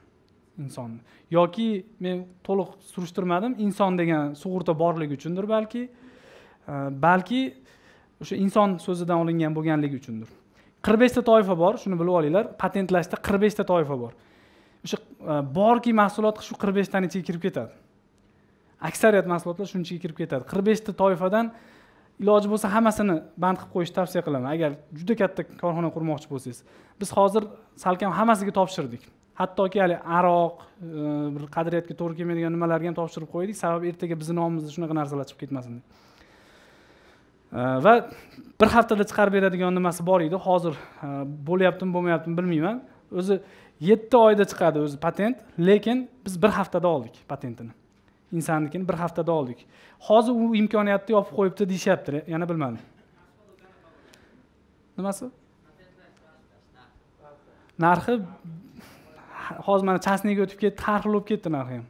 insonni yoki men to'liq surishtirmadim inson degan sug'urta borligi uchundir balki e, balki o'sha inson so'zidan olingan bo'lganligi uchundir qirq beshta toifa bor shuni bilib olinglar patentlashda qirq beshta toifa bor Э, borki mahsulot shu qirq beshtani ichiga kirib ketadi aksariyat mahsulotlar shuni ichiga kirib ketadi qirq beshta toifadan iloji bo'lsa hammasini band qilib qo'yishni tavsiya qilaman agar juda katta korxona qurmoqchi bo'lsangiz biz hozir salkam hammasiga topshirdik hattoki hali aroq e, bir qadriyatga to'g'ri kelmaydigan nimalarga ham topshirib qo'ydik sababi ertaga bizni nomimizda shunaqa narsalar chiqib ketmasin deb e, va bir haftada chiqarib beradigan nimasi bor edi hozir e, bo'lyaptimi bo'lmayaptimi bilmayman o'zi yetti oyda chiqadi o'zi patent lekin biz bir haftada oldik patentini insonnikini bir haftada oldik hozir u imkoniyatni yopib qo'yibdi deyishyapti yana bilmadim nimasi narxi hozir mana частныйga o'tib ketdi har xil bo'lib ketdi narxi ham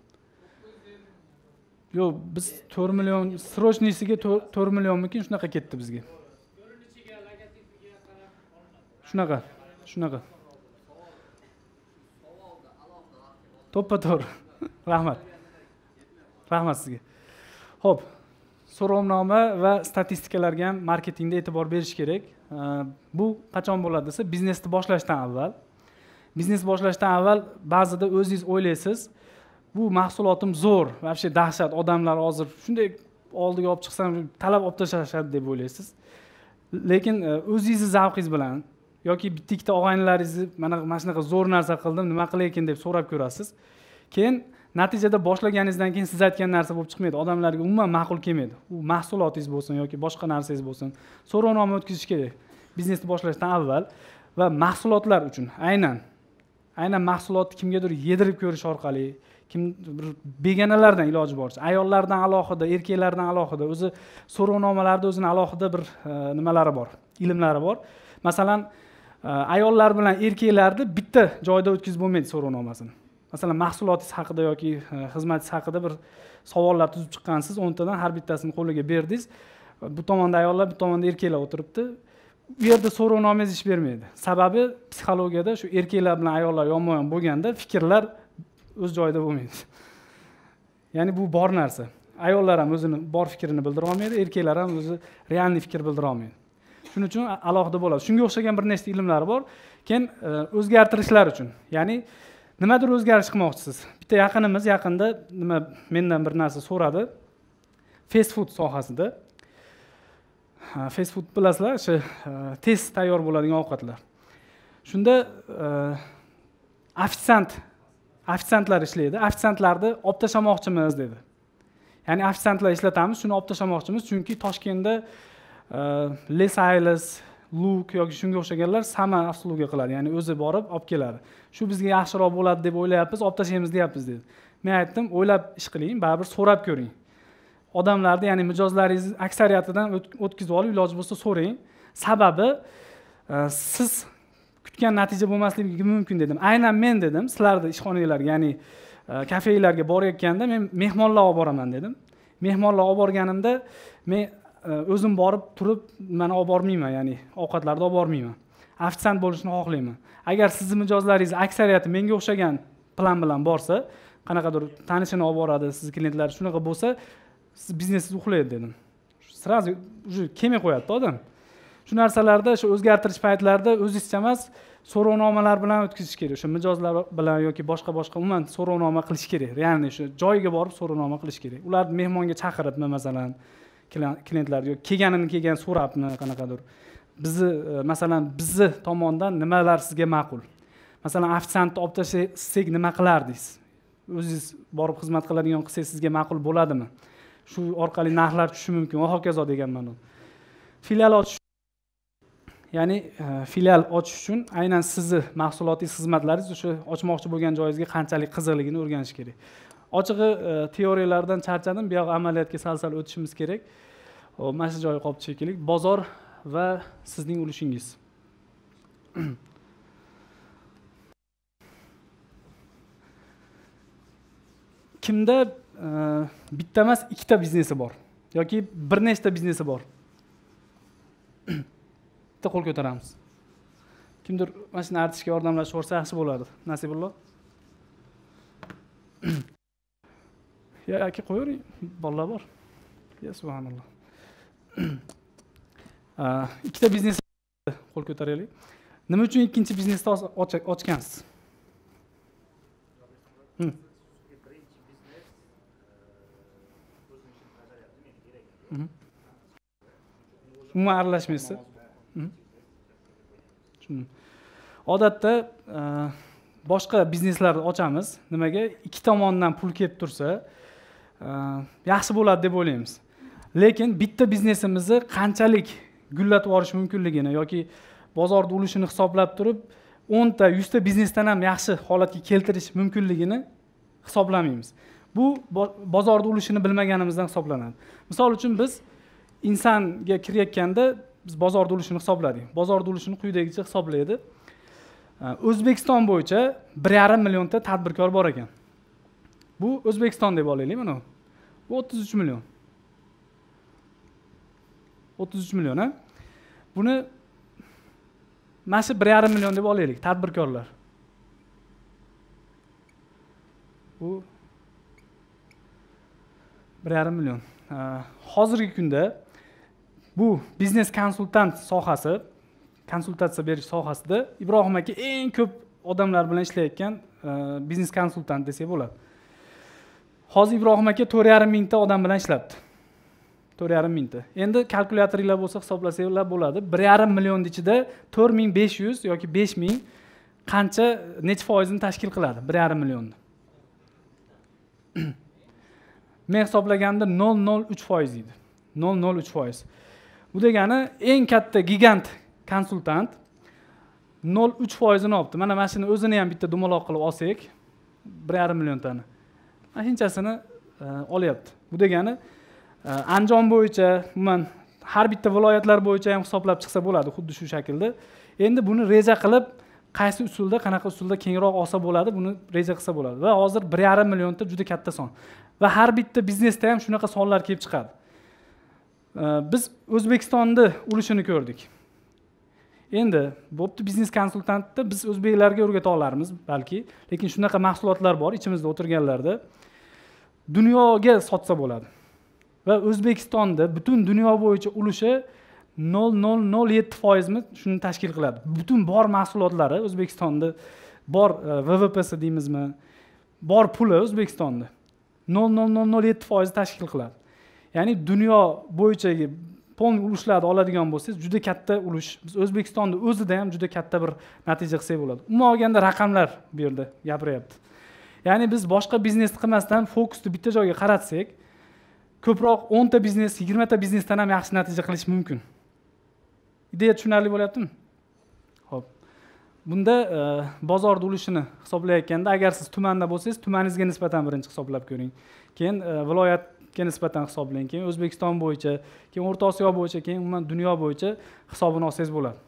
yo'q biz to'rt million срочныйsiga to'rt millionmikin shunaqa ketdi bizga shunaqa shunaqa to'ppa to'g'ri [LAUGHS] rahmat rahmat sizga ho'p so'rovnoma va statistikalarga ham marketingda e'tibor berish kerak bu qachon bo'ladi desa biznesni boshlashdan avval biznes boshlashdan avval ba'zida o'zingiz o'ylaysiz bu mahsulotim zo'r вообще dahshat odamlar hozir shunday oldiga olib chiqsam talab olib tashlashadi deb o'ylaysiz lekin e, o'zingizni zavqingiz bilan yoki bitta ikkita og'aynilaringizni mana mana shunaqa zo'r narsa qildim nima qilay ekan deb so'rab ko'rasiz keyin natijada boshlaganingizdan keyin siz aytgan narsa bo'lib chiqmaydi odamlarga umuman ma'qul kelmaydi u mahsulotingiz bo'lsin yoki boshqa narsangiz bo'lsin so'rovnoma o'tkazish kerak biznesni boshlashdan avval va mahsulotlar uchun aynan aynan mahsulotni kimgadir yedirib ko'rish orqali kim bir begonalardan iloji boricha ayollardan alohida erkaklardan alohida o'zi so'rovnomalarda o'zini alohida bir e, nimalari bor ilmlari bor masalan Э, ayollar bilan erkaklarni bitta joyda o'tkazib bo'lmaydi so'rovnomasini masalan mahsulotingiz haqida yoki e, xizmatingiz haqida bir savollar tuzib chiqqansiz o'ntadan har bittasini qo'liga berdingiz bu tomonda ayollar bu tomonda erkaklar o'tiribdi u yerda so'rovnomangiz ish bermaydi sababi psixologiyada shu erkaklar bilan ayollar yonma yon bo'lganda fikrlar o'z joyida bo'lmaydi ya'ni bu bor narsa ayollar ham o'zini bor fikrini bildira olmaydi erkaklar ham o'zi realniy fikr bildira olmaydi shuning uchun alohida bo'ladi shunga o'xshagan bir nechta ilmlar bor keyin e, o'zgartirishlar uchun ya'ni nimadir o'zgarish qilmoqchisiz bitta yaqinimiz yaqinda nima mendan bir narsa so'radi fast food sohasida fast food bilasizlar o'sha e, tez tayyor bo'ladigan ovqatlar shunda ofitsiant e, ofitsiantlar ishlaydi ofitsiantlarni olib tashlamoqchimiz dedi ya'ni ofitsiantlar ishlatamiz shuni olib tashlamoqchimiz chunki toshkentda Э, lesaylis luk yoki shunga o'xshaganlar sama обслуга qiladi ya'ni o'zi borib olib keladi shu bizga yaxshiroq bo'ladi deb o'ylayapmiz olib tashlaymiz deyapmiz dedi men aytdim o'ylab ish qiling baribir so'rab ko'ring odamlarni ya'ni mijozlaringizni aksariyatidan o'tkazib olib iloji bo'lsa so'rang sababi e, siz kutgan natija bo'lmasligi mumkin dedim aynan men dedim sizlarni ishxonanglarga ya'ni e, kafelarga borayotganda men mehmonlar olib boraman dedim mehmonlar olib borganimda men Э, o'zim borib turib nimani olib bormayman ya'ni ovqatlarni olib bormayman ofitsiant bo'lishni xohlayman agar sizni mijozlaringiz aksariyati menga o'xshagan plan bilan borsa qanaqadir tanishini olib boradi sizni klientlar shunaqa bo'lsa siz biznesingiz uxlaydi dedim сразу уже kelmay qo'yadida odam shu narsalarda shu o'zgartirish paytlarida o'zizcha emas so'rovnomalar bilan o'tkazish kerak o'sha mijozlar bilan yoki boshqa boshqa umuman so'rovnoma qilish kerak реально o'sha joyiga borib so'rovnoma qilish kerak ularni mehmonga chaqirib masalan klientlar yoki kelganini kelgan so'rabmi qanaqadir bizni e, masalan bizni tomondan nimalar sizga ma'qul masalan ofitsiantni olib tashlasak nima qilardingiz o'zingiz borib xizmat qiladigan qilsangiz sizga ma'qul bo'ladimi shu orqali narxlar tushishi mumkin va hokazo degan ma'no filial ochish ya'ni e, filial ochish uchun aynan sizni mahsulotingiz xizmatlaringiz o'sha ochmoqchi bo'lgan joyingizga qanchalik qiziqligini o'rganish kerak ochig'i e, teoriyalardan charchadim bu yoq amaliyotga sal sal o'tishimiz kerak hop mana shu joyi qoldi shekilli bozor va sizning ulushingiz [CLEARS THROAT] kimda e, bitta emas ikkita biznesi bor yoki bir nechta biznesi bor [CLEARS THROAT] bitta qo'l ko'taramiz kimdir mana shuni artishga yordamlashib yuborsa yaxshi bo'ladi nasibullo yo aka qo'yavering bolalar bor ya subhanalloh ikkita biznes qo'l ko'taraylik nima uchun ikkinchi biznesni ochgansiz umuman aralashmaysiz odatda boshqa bizneslarni ochamiz nimaga ikki tomondan pul kelib tursa Э, yaxshi bo'ladi deb o'ylaymiz lekin bitta biznesimizni qanchalik gullatib yuborish mumkinligini yoki bozorni ulushini hisoblab turib o'nta yuzta biznesdan ham yaxshi holatga keltirish mumkinligini hisoblamaymiz bu bozorni ulushini bilmaganimizdan hisoblanadi misol uchun biz insonga kirayotganda biz bozorni ulushini hisobladik bozorni ulushini quyidagicha hisoblaydi o'zbekiston bo'yicha bir yarim millionta tadbirkor bor ekan bu o'zbekiston deb olaylik mana bu o'ttiz uch million o'ttiz uch million a buni mana shu bir yarim million deb olaylik tadbirkorlar bu bir yarim million hozirgi kunda bu biznes konsultant sohasi konsultatsiya berish sohasida ibrohim aka eng ko'p odamlar bilan ishlayotgan biznes konsultant desak bo'ladi hozir ibrohim aka to'rt yarim mingta odam bilan ishlabdi to'rt yarim mingta endi kalkulyatoringlar bo'lsa hisoblasanglar bo'ladi bir yarim ichida to'rt ming besh yuz yoki besh ming qancha necha foizini tashkil qiladi bir yarim millionni [CLEARS THROAT] men hisoblaganda nol nol uch foiz edi nol nol uch foiz bu degani eng katta gigant konsultant nol uch foizini olibdi mana mana shuni o'zini ham bitta dumaloq qilib olsak bir yarim milliontani mana shunchasini e, olyapti bu degani e, andijon bo'yicha umuman har bitta viloyatlar bo'yicha ham hisoblab chiqsa bo'ladi xuddi shu shaklda endi buni reja qilib qaysi usulda qanaqa usulda kengroq olsa bo'ladi buni reja qilsa bo'ladi va hozir bir yarim millionta juda katta son va har bitta biznesda ham shunaqa sonlar kelib chiqadi e, biz o'zbekistonni ulushini ko'rdik endi bo'pti biznes konsultantni biz o'zbeklarga o'rgata olarmiz balki lekin shunaqa mahsulotlar bor ichimizda o'tirganlarda dunyoga sotsa bo'ladi va o'zbekistonda butun dunyo bo'yicha ulushi nol nol nol yetti foizmi shuni tashkil qiladi butun bor mahsulotlari o'zbekistonda bor e, vvpsi deymizmi bor puli o'zbekistonda nol nol nol nol yetti foizni tashkil qiladi ya'ni dunyo bo'yichagi pol ulushlarni oladigan bo'lsangiz juda katta ulush biz o'zbekistonni o'zida ham juda katta bir natija qilsak bo'ladi umuman olganda raqamlar bu yerda gapiryapti ya'ni biz boshqa biznesni qilmasdan fokusni bitta joyga qaratsak ko'proq o'nta biznes yigirmata biznesdan ham yaxshi natija qilish mumkin ideya tushunarli bo'lyaptimi ho'p bunda e, bozorni ulushini hisoblayotganda agar siz tumanda bo'lsangiz tumaningizga nisbatan birinchi hisoblab ko'ring keyin e, viloyatga nisbatan hisoblang keyin o'zbekiston bo'yicha keyin o'rta osiyo bo'yicha keyin umuman dunyo bo'yicha hisobini olsangiz bo'ladi